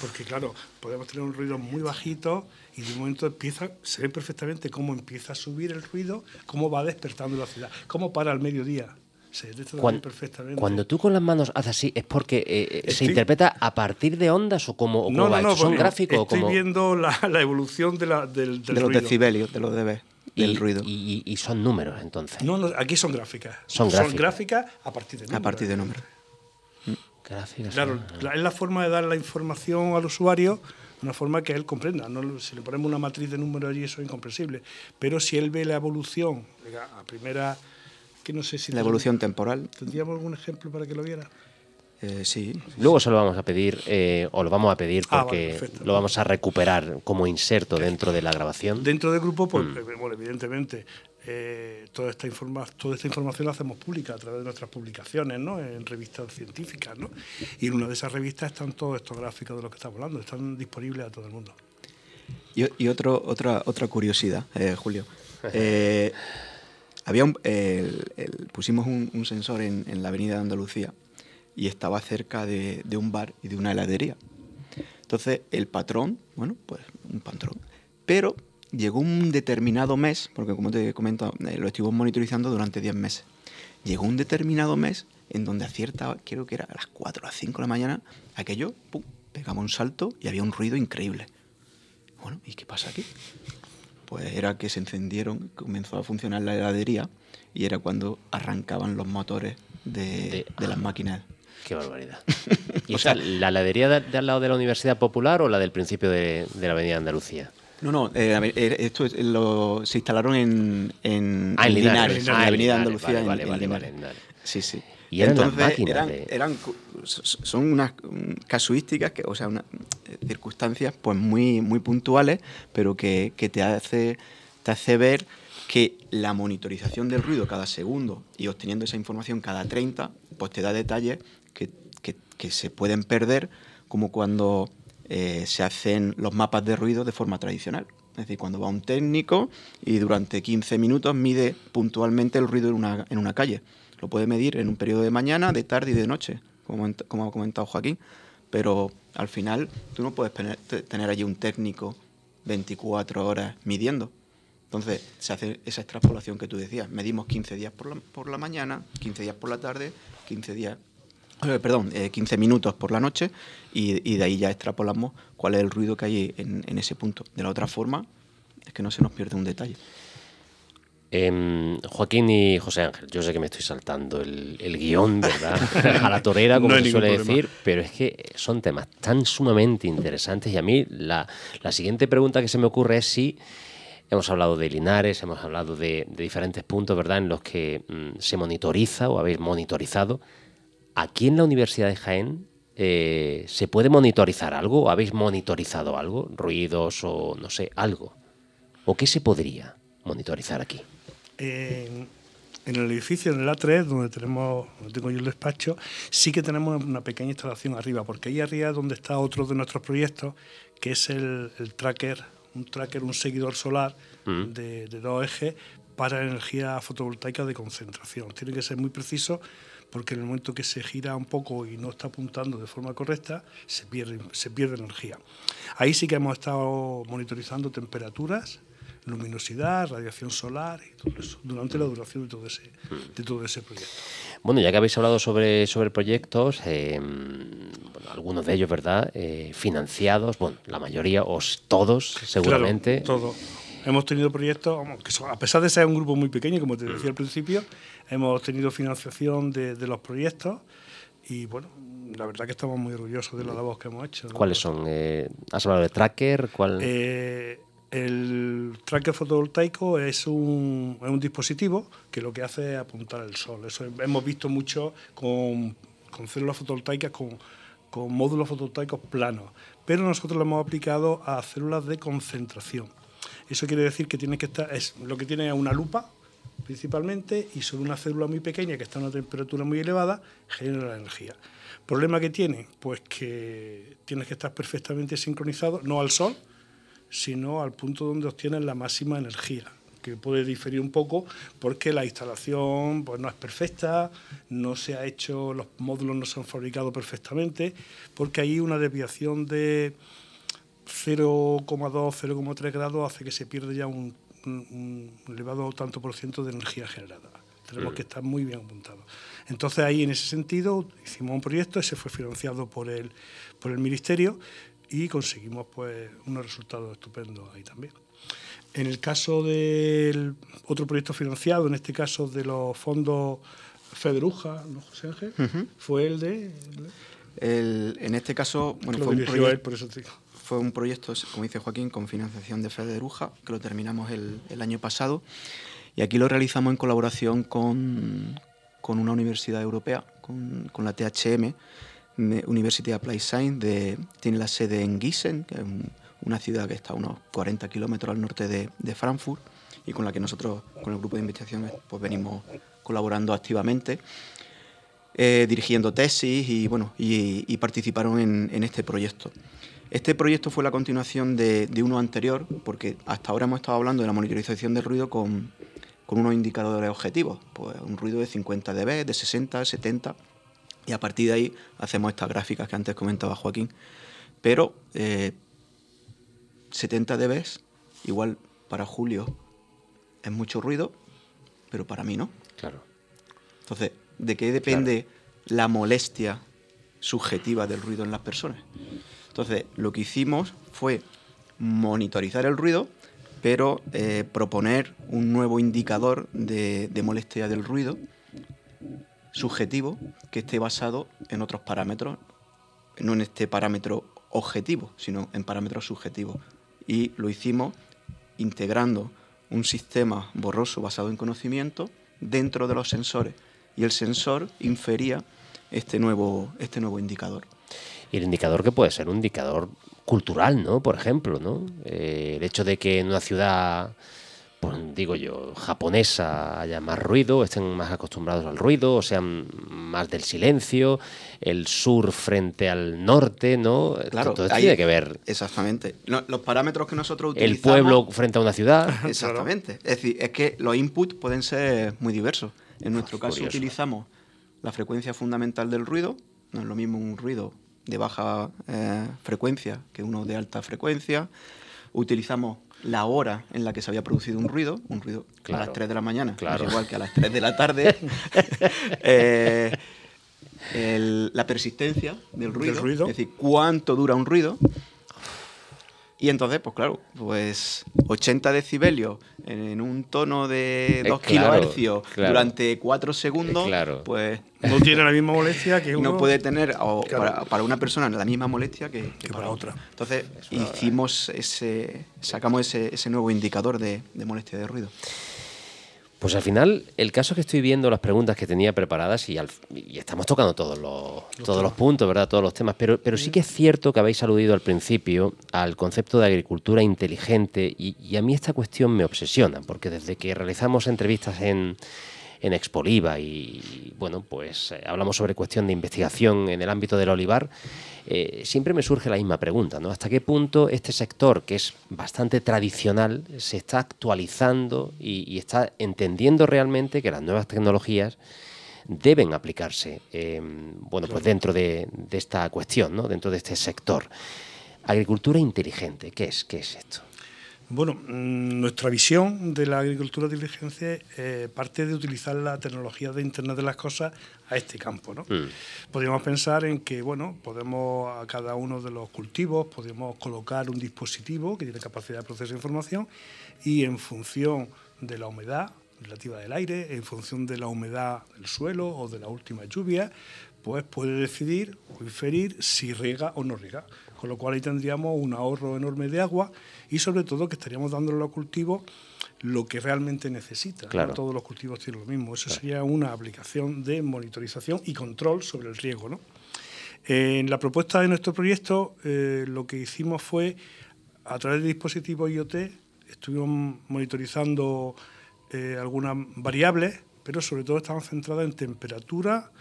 Porque claro, podemos tener un ruido muy bajito y de un momento empieza, se ve perfectamente cómo empieza a subir el ruido, cómo va despertando la ciudad, cómo para al mediodía cuando, Cuando tú con las manos haces así, ¿es porque eh, eh, se interpreta a partir de ondas o como, no, no, no, son gráficos? Estoy viendo la, evolución de, del, de los decibelios, de los dB. Del ruido. Y, son números, entonces. No, aquí son gráficas. Son gráficas. a partir de números. A partir de números. Mm. Claro, es la forma de dar la información al usuario una forma que él comprenda. si le ponemos una matriz de números allí, eso es incomprensible. Pero si él ve la evolución a primera sé si... La evolución temporal. ¿Tendríamos algún ejemplo para que lo viera? Eh, sí. Luego se lo vamos a pedir, eh, o lo vamos a pedir ah, porque lo vamos a recuperar como inserto dentro de la grabación. Dentro del grupo, pues, mm. eh, evidentemente, toda, esta toda esta información la hacemos pública a través de nuestras publicaciones, ¿no? En revistas científicas, ¿no? Y en una de esas revistas están todos estos gráficos de los que estamos hablando, están disponibles a todo el mundo. Y, y otra, otra curiosidad, Julio. Había un, pusimos un, sensor en, la avenida de Andalucía y estaba cerca de, un bar y de una heladería. Entonces, el patrón, bueno, pues un patrón. Pero llegó un determinado mes, porque como te he comentado, eh, lo estuvimos monitorizando durante 10 meses. Llegó un determinado mes en donde a cierta, creo que era a las 4 o 5 de la mañana, aquello, pum, pegamos un salto y había un ruido increíble. Bueno, ¿y qué pasa aquí? pues era que se encendieron, comenzó a funcionar la heladería y era cuando arrancaban los motores de, las ah, máquinas. Qué barbaridad. o sea, la heladería de, al lado de la Universidad Popular o la del principio de, la Avenida Andalucía? No, no, eh, eh, esto se instalaron en, la Avenida Andalucía. en, Sí, sí. Y Entonces, Eran, son unas mm, casuísticas, que, o sea, unas eh, circunstancias pues muy, muy puntuales, pero que, te, hace, te hace ver que la monitorización del ruido cada segundo y obteniendo esa información cada 30, pues te da detalles que, que, se pueden perder, como cuando eh, se hacen los mapas de ruido de forma tradicional. Es decir, cuando va un técnico y durante 15 minutos mide puntualmente el ruido en una, en una calle. Lo puede medir en un periodo de mañana, de tarde y de noche, como, ha comentado Joaquín. Pero al final tú no puedes tener allí un técnico 24 horas midiendo. Entonces se hace esa extrapolación que tú decías. Medimos 15 días por la, por la mañana, 15 días por la tarde, 15 días eh, perdón, 15 eh, minutos por la noche y, de ahí ya extrapolamos cuál es el ruido que hay en, ese punto. De la otra forma, es que no se nos pierde un detalle. Em, Joaquín y José Ángel, yo sé que me estoy saltando el, guión, ¿verdad? A la torera, como se suele decir, pero es que son temas tan sumamente interesantes y a mí la, siguiente pregunta que se me ocurre es si hemos hablado de Linares, hemos hablado de, diferentes puntos, ¿verdad?, en los que mm, se monitoriza o habéis monitorizado. Aquí en la Universidad de Jaén eh, se puede monitorizar algo, ¿O habéis monitorizado algo, ruidos o no sé, algo. ¿O qué se podría monitorizar aquí? en, el edificio, en el A3, donde tenemos, donde tengo yo el despacho, sí que tenemos una pequeña instalación arriba, porque ahí arriba es donde está otro de nuestros proyectos, que es el, tracker, un tracker, un seguidor solar mm. de, dos ejes para energía fotovoltaica de concentración. Tiene que ser muy preciso porque en el momento que se gira un poco y no está apuntando de forma correcta, se pierde, se pierde energía. Ahí sí que hemos estado monitorizando temperaturas luminosidad, radiación solar y durante la duración de todo ese, de todo ese proyecto. Bueno, ya que habéis hablado sobre, sobre proyectos, eh, algunos de ellos, ¿verdad? Eh, financiados, bueno, la mayoría, o todos, seguramente. todos Hemos tenido proyectos, a pesar de ser un grupo muy pequeño, como te mm. decía al principio, hemos tenido financiación de, los proyectos y bueno, la verdad que estamos muy orgullosos de la voz mm. que hemos hecho. ¿Cuáles son? Eh, ¿Has hablado de Tracker? ¿Cuál? Eh, el tracker fotovoltaico es un, dispositivo que lo que hace es apuntar el sol. Eso hemos visto mucho con, células fotovoltaicas, con, módulos fotovoltaicos planos, pero nosotros lo hemos aplicado a células de concentración. Eso quiere decir que tiene que estar, es, lo que tiene es una lupa principalmente y sobre una célula muy pequeña que está a una temperatura muy elevada genera la energía. ¿Problema que tiene? Pues que tienes que estar perfectamente sincronizado, no al sol, sino al punto donde obtienen la máxima energía, que puede diferir un poco porque la instalación pues, no es perfecta, no se ha hecho, los módulos no se han fabricado perfectamente, porque hay una desviación de 0,2, 0,3 grados hace que se pierda ya un, elevado tanto por ciento de energía generada. Tenemos que estar muy bien apuntados. Entonces ahí en ese sentido hicimos un proyecto, ese fue financiado por el, por el Ministerio y conseguimos pues unos resultados estupendos ahí también. En el caso del otro proyecto financiado, en este caso de los fondos Federuja, ¿no, José Ángel? Fue el de... en este caso, bueno, fue un, fue, un proyecto, como dice Joaquín, con financiación de Federuja, que lo terminamos el, el año pasado. Y aquí lo realizamos en colaboración con, con una universidad europea, con, con la THM, University Applied Science tiene la sede en Gießen, que es una ciudad que está a unos 40 kilómetros al norte de, Frankfurt y con la que nosotros, con el grupo de investigación, pues venimos colaborando activamente, eh, dirigiendo tesis y, bueno, y, participaron en, este proyecto. Este proyecto fue la continuación de, uno anterior, porque hasta ahora hemos estado hablando de la monitorización del ruido con, unos indicadores objetivos, pues un ruido de 50 dB, de 60, 70 y a partir de ahí hacemos estas gráficas que antes comentaba Joaquín. Pero 70 eh, dB, igual para Julio es mucho ruido, pero para mí no. Claro. Entonces, ¿de qué depende la molestia subjetiva del ruido en las personas? Entonces, lo que hicimos fue monitorizar el ruido, pero eh, proponer un nuevo indicador de molestia del ruido subjetivo que esté basado en otros parámetros, no en este parámetro objetivo, sino en parámetros subjetivos. Y lo hicimos integrando un sistema borroso basado en conocimiento dentro de los sensores. Y el sensor infería este nuevo, este nuevo indicador. Y el indicador que puede ser un indicador cultural, ¿no? Por ejemplo, ¿no? Eh, el hecho de que en una ciudad pues digo yo, japonesa haya más ruido, estén más acostumbrados al ruido, o sean más del silencio, el sur frente al norte, ¿no? Claro, todo tiene que ver. Exactamente. Los parámetros que nosotros utilizamos. El pueblo frente a una ciudad. Exactamente. Es decir, es que los inputs pueden ser muy diversos. En ah, nuestro caso utilizamos la frecuencia fundamental del ruido, no es lo mismo un ruido de baja eh, frecuencia que uno de alta frecuencia. Utilizamos la hora en la que se había producido un ruido, un ruido a las 3 de la mañana, igual que a las 3 de la tarde, eh, la persistencia del ruido, es decir, cuánto dura un ruido, y entonces, pues claro, pues 80 decibelios en un tono de 2 eh, kilohercios durante 4 segundos, eh, pues... No tiene la misma molestia que uno. No puede tener o para, una persona la misma molestia que, para, otra. Entonces hicimos eh. ese, sacamos ese, ese nuevo indicador de molestia de ruido. Pues al final, el caso es que estoy viendo las preguntas que tenía preparadas y, y estamos tocando todos los, todos los puntos, ¿verdad? Todos los temas. Pero, sí que es cierto que habéis aludido al principio al concepto de agricultura inteligente y, a mí esta cuestión me obsesiona, porque desde que realizamos entrevistas en, en Expoliva y, bueno, pues eh, hablamos sobre cuestión de investigación en el ámbito del olivar. Eh, siempre me surge la misma pregunta, ¿no? ¿Hasta qué punto este sector, que es bastante tradicional, se está actualizando y, está entendiendo realmente que las nuevas tecnologías deben aplicarse em, bueno, pues dentro de, esta cuestión, dentro de este sector. Agricultura inteligente, ¿qué es? ¿Qué es esto? Bueno, mm, nuestra visión de la agricultura diligencia eh, parte de utilizar la tecnología de Internet de las Cosas a este campo. ¿no? Mm. Podríamos pensar en que, bueno, podemos a cada uno de los cultivos, podemos colocar un dispositivo que tiene capacidad de procesar información y en función de la humedad relativa del aire, en función de la humedad del suelo o de la última lluvia, pues puede decidir o inferir si riega o no riega con lo cual ahí tendríamos un ahorro enorme de agua y sobre todo que estaríamos dándole a los cultivos lo que realmente necesitan. Claro. ¿no? Todos los cultivos tienen lo mismo. Eso sería una aplicación de monitorización y control sobre el riego. En la propuesta de nuestro proyecto eh, lo que hicimos fue, a través de dispositivos IoT, estuvimos monitorizando eh, algunas variables, pero sobre todo estaban centradas en temperatura,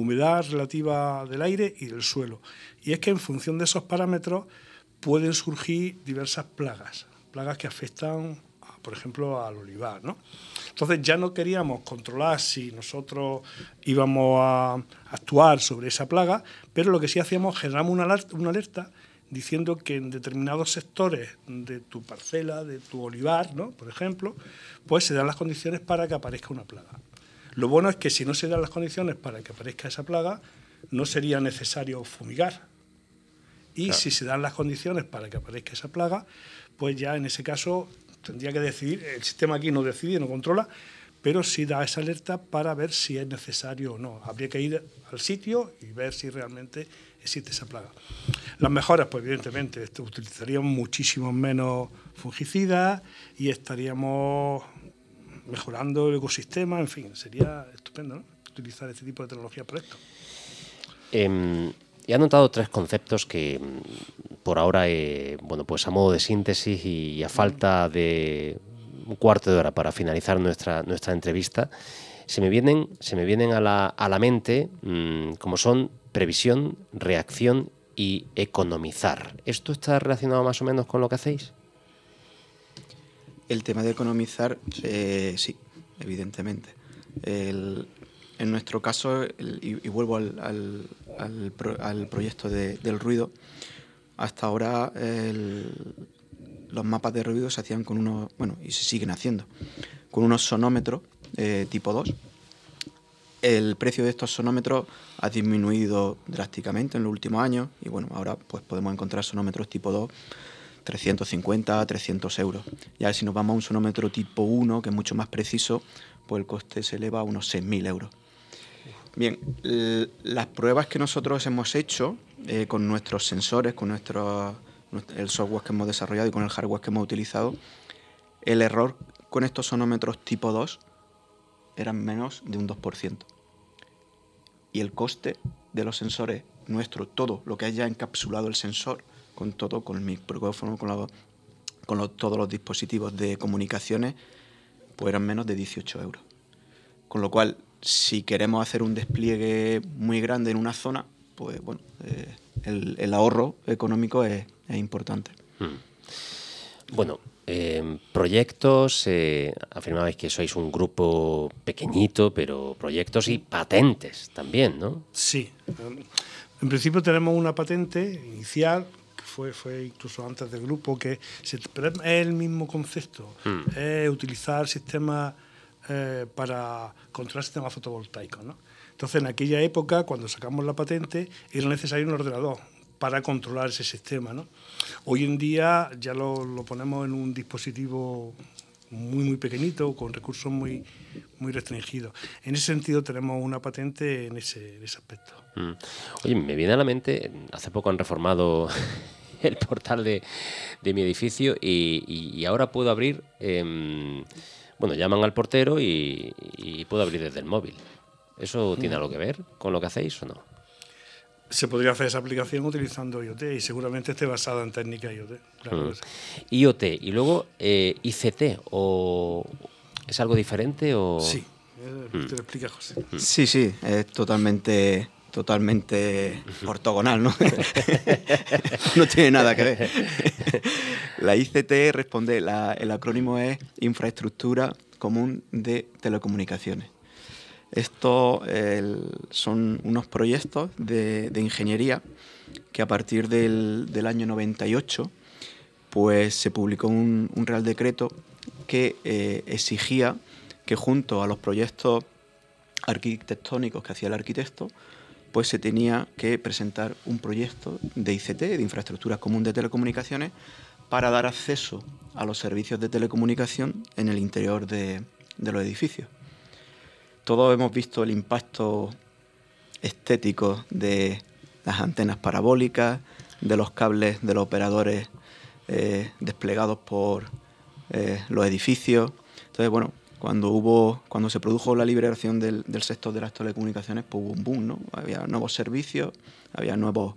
humedad relativa del aire y del suelo. Y es que en función de esos parámetros pueden surgir diversas plagas, plagas que afectan, por ejemplo, al olivar. ¿no? Entonces ya no queríamos controlar si nosotros íbamos a actuar sobre esa plaga, pero lo que sí hacíamos, generamos una una alerta diciendo que en determinados sectores de tu parcela, de tu olivar, ¿no? por ejemplo, pues se dan las condiciones para que aparezca una plaga. Lo bueno es que si no se dan las condiciones para que aparezca esa plaga, no sería necesario fumigar. Y si se dan las condiciones para que aparezca esa plaga, pues ya en ese caso tendría que decidir, el sistema aquí no decide, no controla, pero sí da esa alerta para ver si es necesario o no. Habría que ir al sitio y ver si realmente existe esa plaga. Las mejoras, pues evidentemente, utilizaríamos muchísimo menos fungicidas y estaríamos mejorando el ecosistema, en fin, sería estupendo utilizar este tipo de tecnología para esto. Em, he anotado tres conceptos que em, por ahora, eh, bueno, pues a modo de síntesis y, a falta de un cuarto de hora para finalizar nuestra, nuestra entrevista, se me vienen, se me vienen a, la, a la mente mm, como son previsión, reacción y economizar. ¿Esto está relacionado más o menos con lo que hacéis? El tema de economizar, eh, sí, evidentemente. en nuestro caso, y, vuelvo al, al, proyecto del ruido, hasta ahora los mapas de ruido se hacían con unos, bueno, y se siguen haciendo, con unos sonómetros eh, tipo 2. El precio de estos sonómetros ha disminuido drásticamente en los últimos años y bueno, ahora pues podemos encontrar sonómetros tipo 2 350, 300 euros. Ya si nos vamos a un sonómetro tipo 1, que es mucho más preciso, pues el coste se eleva a unos 6.000 euros. Bien, las pruebas que nosotros hemos hecho eh, con nuestros sensores, con nuestro, el software que hemos desarrollado y con el hardware que hemos utilizado, el error con estos sonómetros tipo 2 era menos de un 2%. Y el coste de los sensores nuestro, todo lo que haya encapsulado el sensor, con todo, con mi micrófono, con, con todos los dispositivos de comunicaciones, pues eran menos de 18 euros. Con lo cual, si queremos hacer un despliegue muy grande en una zona, pues bueno, eh, el, ahorro económico es, importante. Hmm. Bueno, eh, proyectos, eh, afirmabais que sois un grupo pequeñito, pero proyectos y patentes también, ¿no? Sí. En principio tenemos una patente inicial fue, fue incluso antes del grupo, que es el mismo concepto, hmm. es utilizar sistemas eh, para controlar sistemas fotovoltaicos. Entonces, en aquella época, cuando sacamos la patente, era necesario un ordenador para controlar ese sistema. Hoy en día ya lo, ponemos en un dispositivo muy muy pequeñito, con recursos muy, muy restringidos. En ese sentido tenemos una patente en ese, aspecto. Hmm. Oye, me viene a la mente, hace poco han reformado el portal de, mi edificio y, ahora puedo abrir, em, bueno, llaman al portero y, puedo abrir desde el móvil. ¿Eso tiene algo que ver con lo que hacéis o no? Se podría hacer esa aplicación utilizando IoT y seguramente esté basada en técnica IoT. Claro mm. IoT y luego eh, ICT, o ¿es algo diferente? O... Sí, eh, te mm. lo explica José. Sí, sí, es totalmente totalmente ortogonal, ¿no? no tiene nada que ver. La ICT responde, el acrónimo es Infraestructura Común de Telecomunicaciones. Estos son unos proyectos de, ingeniería que a partir del, año 98 pues, se publicó un, Real Decreto que eh, exigía que junto a los proyectos arquitectónicos que hacía el arquitecto, pues se tenía que presentar un proyecto de ICT, de infraestructura Común de Telecomunicaciones, para dar acceso a los servicios de telecomunicación en el interior de, los edificios. Todos hemos visto el impacto estético de las antenas parabólicas, de los cables de los operadores eh, desplegados por eh, los edificios. Entonces, bueno, cuando hubo cuando se produjo la liberación del, del, sector de las telecomunicaciones pues hubo un boom no había nuevos servicios había nuevos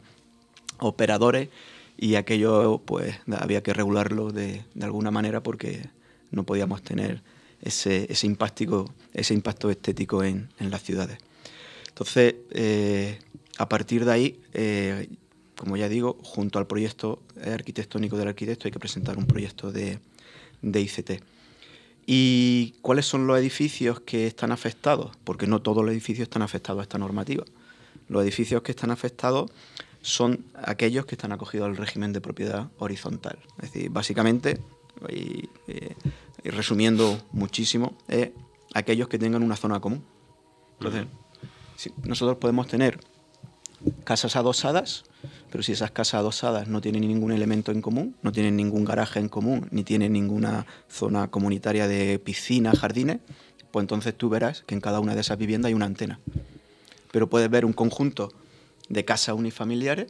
operadores y aquello pues había que regularlo de, alguna manera porque no podíamos tener ese, ese, ese impacto estético en, las ciudades. Entonces, eh, a partir de ahí, eh, como ya digo, junto al proyecto arquitectónico del arquitecto hay que presentar un proyecto de ICT y cuáles son los edificios que están afectados, porque no todos los edificios están afectados a esta normativa. Los edificios que están afectados son aquellos que están acogidos al régimen de propiedad horizontal. Es decir, básicamente, y, resumiendo muchísimo, es aquellos que tengan una zona común. Entonces, nosotros podemos tener casas adosadas pero si esas casas adosadas no tienen ningún elemento en común, no tienen ningún garaje en común, ni tienen ninguna zona comunitaria de piscina, jardines, pues entonces tú verás que en cada una de esas viviendas hay una antena. Pero puedes ver un conjunto de casas unifamiliares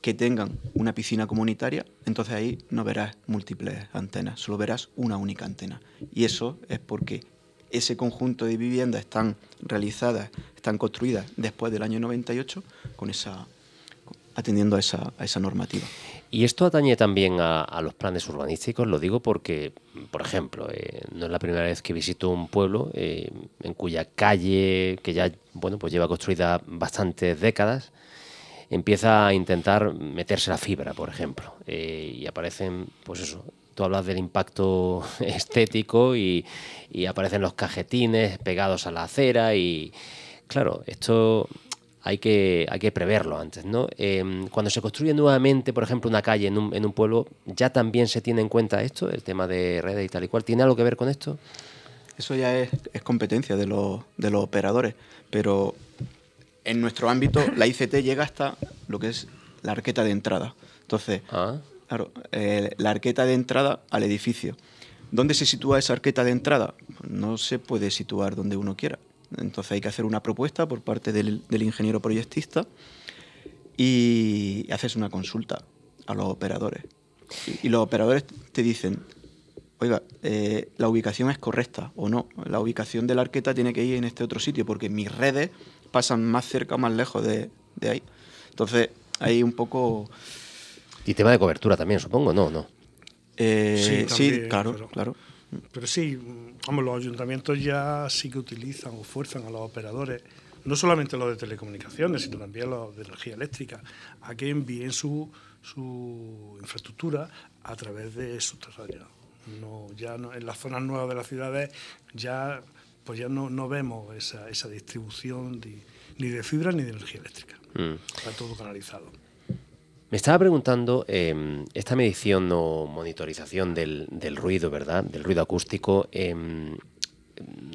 que tengan una piscina comunitaria, entonces ahí no verás múltiples antenas, solo verás una única antena. Y eso es porque ese conjunto de viviendas están realizadas, están construidas después del año 98 con esa atendiendo a esa, normativa. Y esto atañe también a, los planes urbanísticos, lo digo porque, por ejemplo, eh, no es la primera vez que visito un pueblo eh, en cuya calle, que ya bueno, pues lleva construida bastantes décadas, empieza a intentar meterse la fibra, por ejemplo. Eh, y aparecen, pues eso, tú hablas del impacto estético y aparecen los cajetines pegados a la acera y, claro, esto hay que, hay que preverlo antes. ¿no? Em, cuando se construye nuevamente, por ejemplo, una calle en un, en un, pueblo, ¿ya también se tiene en cuenta esto, el tema de redes y tal y cual? ¿Tiene algo que ver con esto? Eso ya es, competencia de los, de los operadores, pero en nuestro ámbito la ICT llega hasta lo que es la arqueta de entrada. Entonces, ah. claro, eh, la arqueta de entrada al edificio. ¿Dónde se sitúa esa arqueta de entrada? No se puede situar donde uno quiera. Entonces hay que hacer una propuesta por parte del, ingeniero proyectista y haces una consulta a los operadores. Y, los operadores te dicen, oiga, eh, la ubicación es correcta o no. La ubicación de la arqueta tiene que ir en este otro sitio porque mis redes pasan más cerca o más lejos de, ahí. Entonces, hay un poco... Y tema de cobertura también, supongo, ¿no? no. Eh, sí, claro, claro. Pero sí, vamos, los ayuntamientos ya sí que utilizan o fuerzan a los operadores, no solamente los de telecomunicaciones, sino también los de energía eléctrica, a que envíen su, su infraestructura a través de subterráneos. No, ya no, en las zonas nuevas de las ciudades ya, pues ya no, vemos esa, esa distribución ni de fibra ni de energía eléctrica. Mm. Está todo canalizado. Me estaba preguntando, em, esta medición o monitorización del, ruido, ¿verdad? Del ruido acústico, em,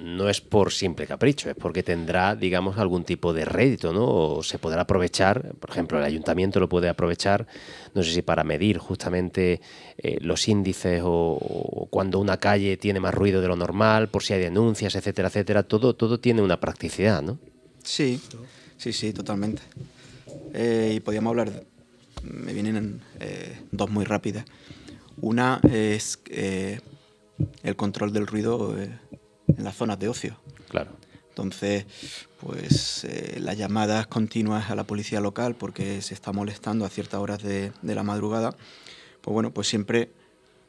no es por simple capricho, es porque tendrá, digamos, algún tipo de rédito, ¿no? O se podrá aprovechar, por ejemplo, el ayuntamiento lo puede aprovechar, no sé si para medir justamente eh, los índices o, cuando una calle tiene más ruido de lo normal, por si hay denuncias, etcétera, etcétera. Todo, todo tiene una practicidad, ¿no? Sí, sí, sí, totalmente. Eh, y podríamos hablar me vienen eh, dos muy rápidas. Una es eh, el control del ruido eh, en las zonas de ocio. Claro. Entonces, pues las llamadas continuas a la policía local porque se está molestando a ciertas horas de, la madrugada, pues bueno, pues siempre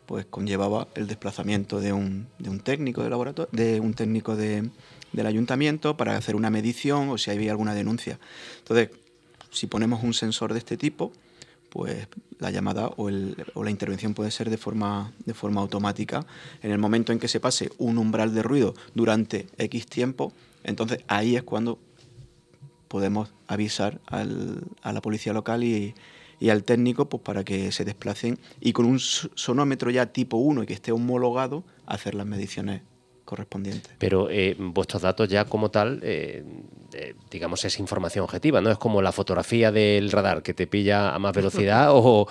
pues conllevaba el desplazamiento de un, de un técnico de laboratorio, de un técnico de, del ayuntamiento para hacer una medición o si había alguna denuncia. Entonces, si ponemos un sensor de este tipo, pues la llamada o, la intervención puede ser de forma, automática. En el momento en que se pase un umbral de ruido durante X tiempo, entonces ahí es cuando podemos avisar a la policía local y, al técnico pues, para que se desplacen y con un sonómetro ya tipo 1 y que esté homologado hacer las mediciones correspondiente. Pero eh, vuestros datos ya como tal, eh, eh, digamos, es información objetiva, ¿no? Es como la fotografía del radar que te pilla a más velocidad o,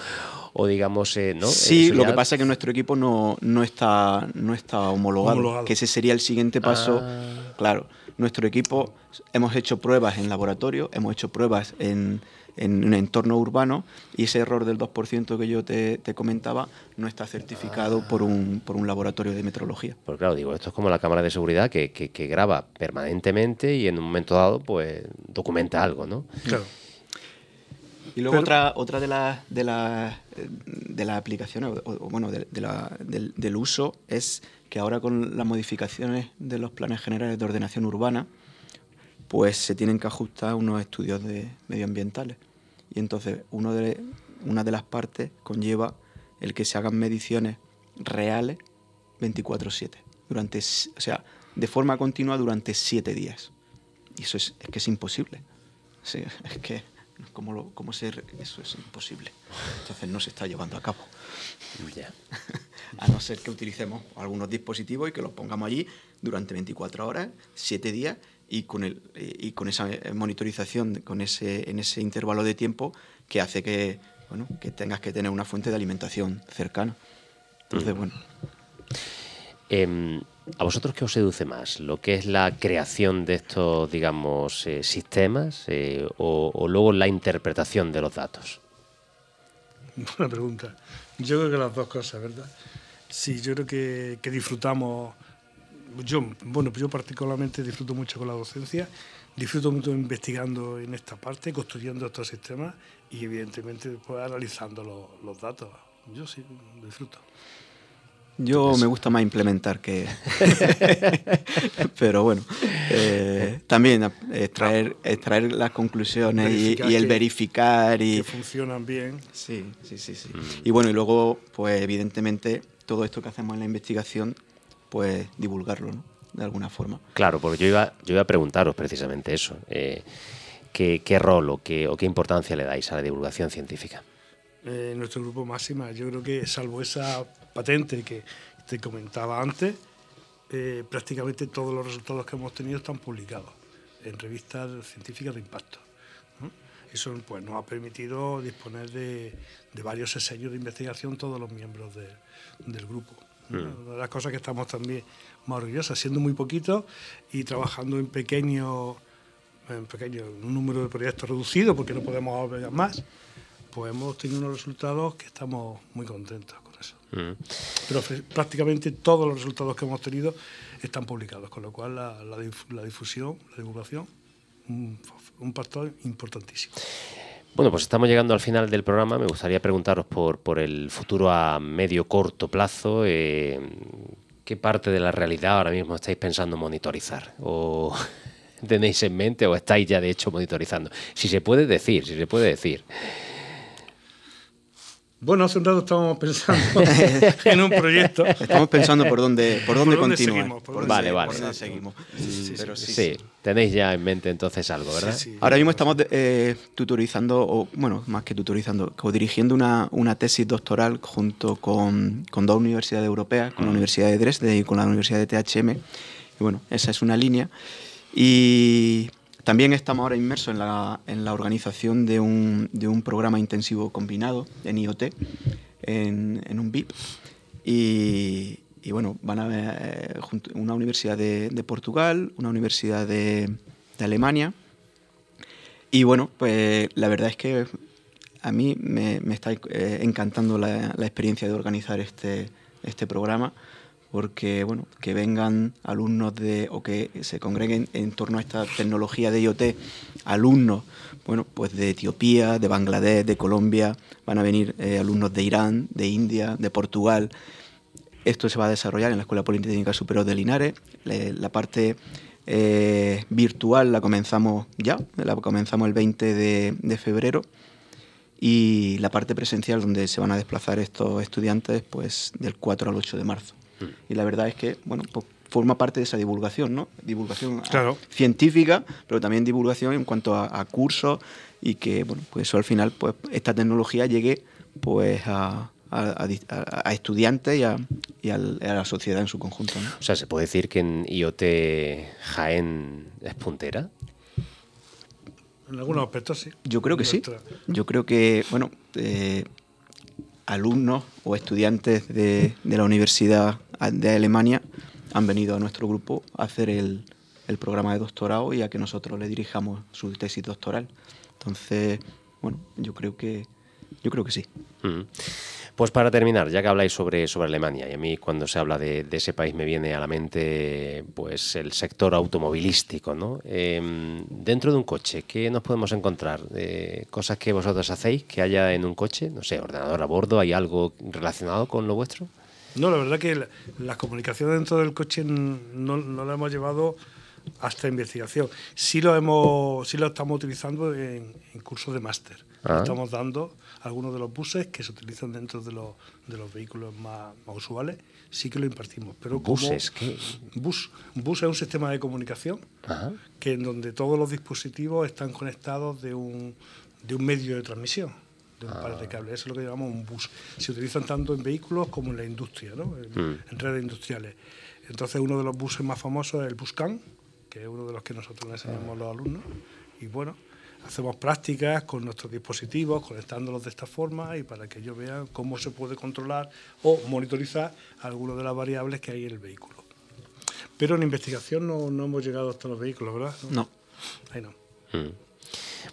digamos, ¿no? Sí, lo que pasa es que nuestro equipo no, no está, no está homologado, que ese sería el siguiente paso. Ah. Claro, nuestro equipo hemos hecho pruebas en laboratorio, hemos hecho pruebas en, en un entorno urbano y ese error del 2% que yo te, comentaba no está certificado ah. por, un, por un laboratorio de metrología. Pues claro, digo, esto es como la cámara de seguridad que, graba permanentemente y en un momento dado pues documenta algo, ¿no? Claro. Y luego otra, otra de las de la, de la aplicaciones, o, bueno, del, del, uso, es que ahora con las modificaciones de los planes generales de ordenación urbana, pues se tienen que ajustar unos estudios de medioambientales. Y entonces uno de, una de las partes conlleva el que se hagan mediciones reales 24/7, durante, o sea, de forma continua durante 7 días. Y eso es, que es imposible. es que ¿cómo, lo, cómo eso es imposible. Entonces no se está llevando a cabo. a no ser que utilicemos algunos dispositivos y que los pongamos allí durante 24 horas, 7 días, y con, el, y con esa eh, monitorización con ese, en ese intervalo de tiempo que hace que, bueno, que tengas que tener una fuente de alimentación cercana. Entonces, mm. bueno. Em, ¿A vosotros qué os seduce más? ¿Lo que es la creación de estos, digamos, eh, sistemas eh, o, luego la interpretación de los datos? Buena pregunta. Yo creo que las dos cosas, ¿verdad? Sí, yo creo que, que disfrutamos yo, bueno, yo particularmente disfruto mucho con la docencia, disfruto mucho investigando en esta parte, construyendo estos sistemas y evidentemente después analizando los, datos. Yo sí, disfruto. Yo me gusta más implementar que... Pero bueno, eh, también eh, extraer, extraer las conclusiones y, el verificar y... Que funcionan bien. Sí, sí, sí, mm. Y bueno, y luego, pues evidentemente, todo esto que hacemos en la investigación pues divulgarlo, ¿no? De alguna forma. Claro, porque yo iba, yo iba a preguntaros precisamente eso. Eh, ¿qué, rol o qué, o qué importancia le dais a la divulgación científica? En eh, nuestro grupo máxima, yo creo que salvo esa patente que te comentaba antes, eh, prácticamente todos los resultados que hemos tenido están publicados en revistas científicas de impacto. Eso pues, nos ha permitido disponer de, varios ensayos de investigación todos los miembros del grupo. Una mm. de las cosas que estamos también más orgullosos, siendo muy poquito y trabajando en pequeño, en pequeño, un número de proyectos reducido, porque no podemos hablar más, pues hemos tenido unos resultados que estamos muy contentos con eso. Mm. Pero prácticamente todos los resultados que hemos tenido están publicados, con lo cual la, difusión, la divulgación, un, un, factor importantísimo. Bueno, pues estamos llegando al final del programa. Me gustaría preguntaros por, el futuro a medio corto plazo. Eh, ¿Qué parte de la realidad ahora mismo estáis pensando monitorizar? ¿O tenéis en mente o estáis ya de hecho monitorizando? Si se puede decir, si se puede decir. Bueno, hace un rato estábamos pensando en un proyecto. Estamos pensando por dónde, por dónde, vale, vale. sí, tenéis ya en mente entonces algo, ¿verdad? Ahora mismo estamos eh, tutorizando, o bueno, más que tutorizando, o dirigiendo una, una tesis doctoral junto con, con dos universidades europeas, con la mm. Universidad de Dresde y con la Universidad de THM. Y bueno, esa es una línea. Y también estamos ahora inmersos en la, en la organización de un, de un, programa intensivo combinado en IoT, en, un VIP Y, bueno, van a ver eh, una universidad de, Portugal, una universidad de, Alemania. Y bueno, pues la verdad es que a mí me, está eh, encantando la, experiencia de organizar este, este programa porque bueno, que vengan alumnos de o que se congreguen en torno a esta tecnología de IoT, alumnos, bueno, pues de Etiopía, de Bangladesh, de Colombia, van a venir eh, alumnos de Irán, de India, de Portugal. Esto se va a desarrollar en la Escuela Politécnica Superior de Linares. la parte eh, virtual la comenzamos ya, la comenzamos el 20 de, de febrero y la parte presencial donde se van a desplazar estos estudiantes pues del 4 al 8 de marzo. Y la verdad es que, bueno, pues forma parte de esa divulgación, ¿no? Divulgación ah, científica, pero también divulgación en cuanto a, cursos y que, bueno, pues eso al final, pues esta tecnología llegue pues a, estudiantes y, a, la sociedad en su conjunto. ¿no? O sea, ¿se puede decir que en IoT Jaén es puntera? En algunos aspectos sí. Yo creo que sí. Yo creo que, bueno, eh, alumnos o estudiantes de, de la universidad de Alemania han venido a nuestro grupo a hacer el, el programa de doctorado y a que nosotros le dirijamos su tesis doctoral. Entonces, bueno, yo creo que, yo creo que sí. Mm. Pues para terminar, ya que habláis sobre, sobre Alemania, y a mí cuando se habla de, ese país me viene a la mente pues el sector automovilístico, ¿no? Em, dentro de un coche, ¿qué nos podemos encontrar? Eh, cosas que vosotros hacéis, que haya en un coche, no sé, ordenador a bordo, ¿hay algo relacionado con lo vuestro? No, la verdad que la, comunicaciones comunicación dentro del coche no, no, la hemos llevado hasta investigación. Sí lo, hemos, sí lo estamos utilizando en, cursos de máster. Ah. Estamos dando algunos de los buses que se utilizan dentro de los, de los vehículos más, usuales, sí que lo impartimos. Pero ¿Buses? ¿Qué? Bus, bus es un sistema de comunicación que en donde todos los dispositivos están conectados de un, de un medio de transmisión de un par de ah. cables. Eso es lo que llamamos un bus. Se utilizan tanto en vehículos como en la industria, ¿no? Hmm. en, redes industriales. Entonces, uno de los buses más famosos es el Buscan, que es uno de los que nosotros enseñamos a los alumnos. Y bueno, hacemos prácticas con nuestros dispositivos, conectándolos de esta forma y para que ellos vean cómo se puede controlar o monitorizar algunas de las variables que hay en el vehículo. Pero en investigación no, hemos llegado hasta los vehículos, ¿verdad? No. Ahí no. Hmm.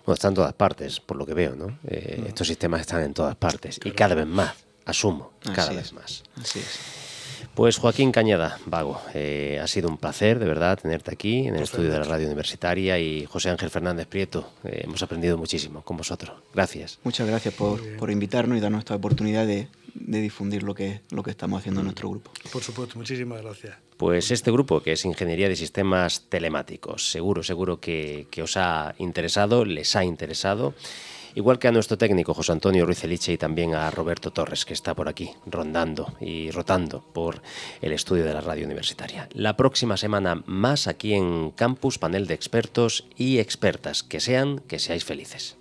Bueno, están en todas partes, por lo que veo, ¿no? Eh, estos sistemas están en todas partes y cada vez más, asumo, cada vez más. Así es. Pues Joaquín Cañada, Vago, eh, ha sido un placer de verdad tenerte aquí en el estudio de la radio universitaria y José Ángel Fernández Prieto, eh, hemos aprendido muchísimo con vosotros. Gracias. Muchas gracias por, por invitarnos y darnos esta oportunidad de, de difundir lo que, lo que estamos haciendo en mm. nuestro grupo. Por supuesto, muchísimas gracias. Pues este grupo, que es Ingeniería de Sistemas Telemáticos, seguro, seguro que, que os ha interesado, les ha interesado igual que a nuestro técnico José Antonio Ruiz Eliche y también a Roberto Torres, que está por aquí rondando y rotando por el estudio de la radio universitaria. La próxima semana más aquí en Campus, panel de expertos y expertas. Que sean, que seáis felices.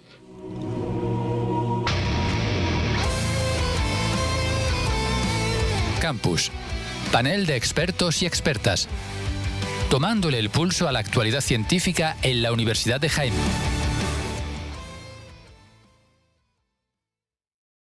Campus, panel de expertos y expertas, tomándole el pulso a la actualidad científica en la Universidad de Jaime.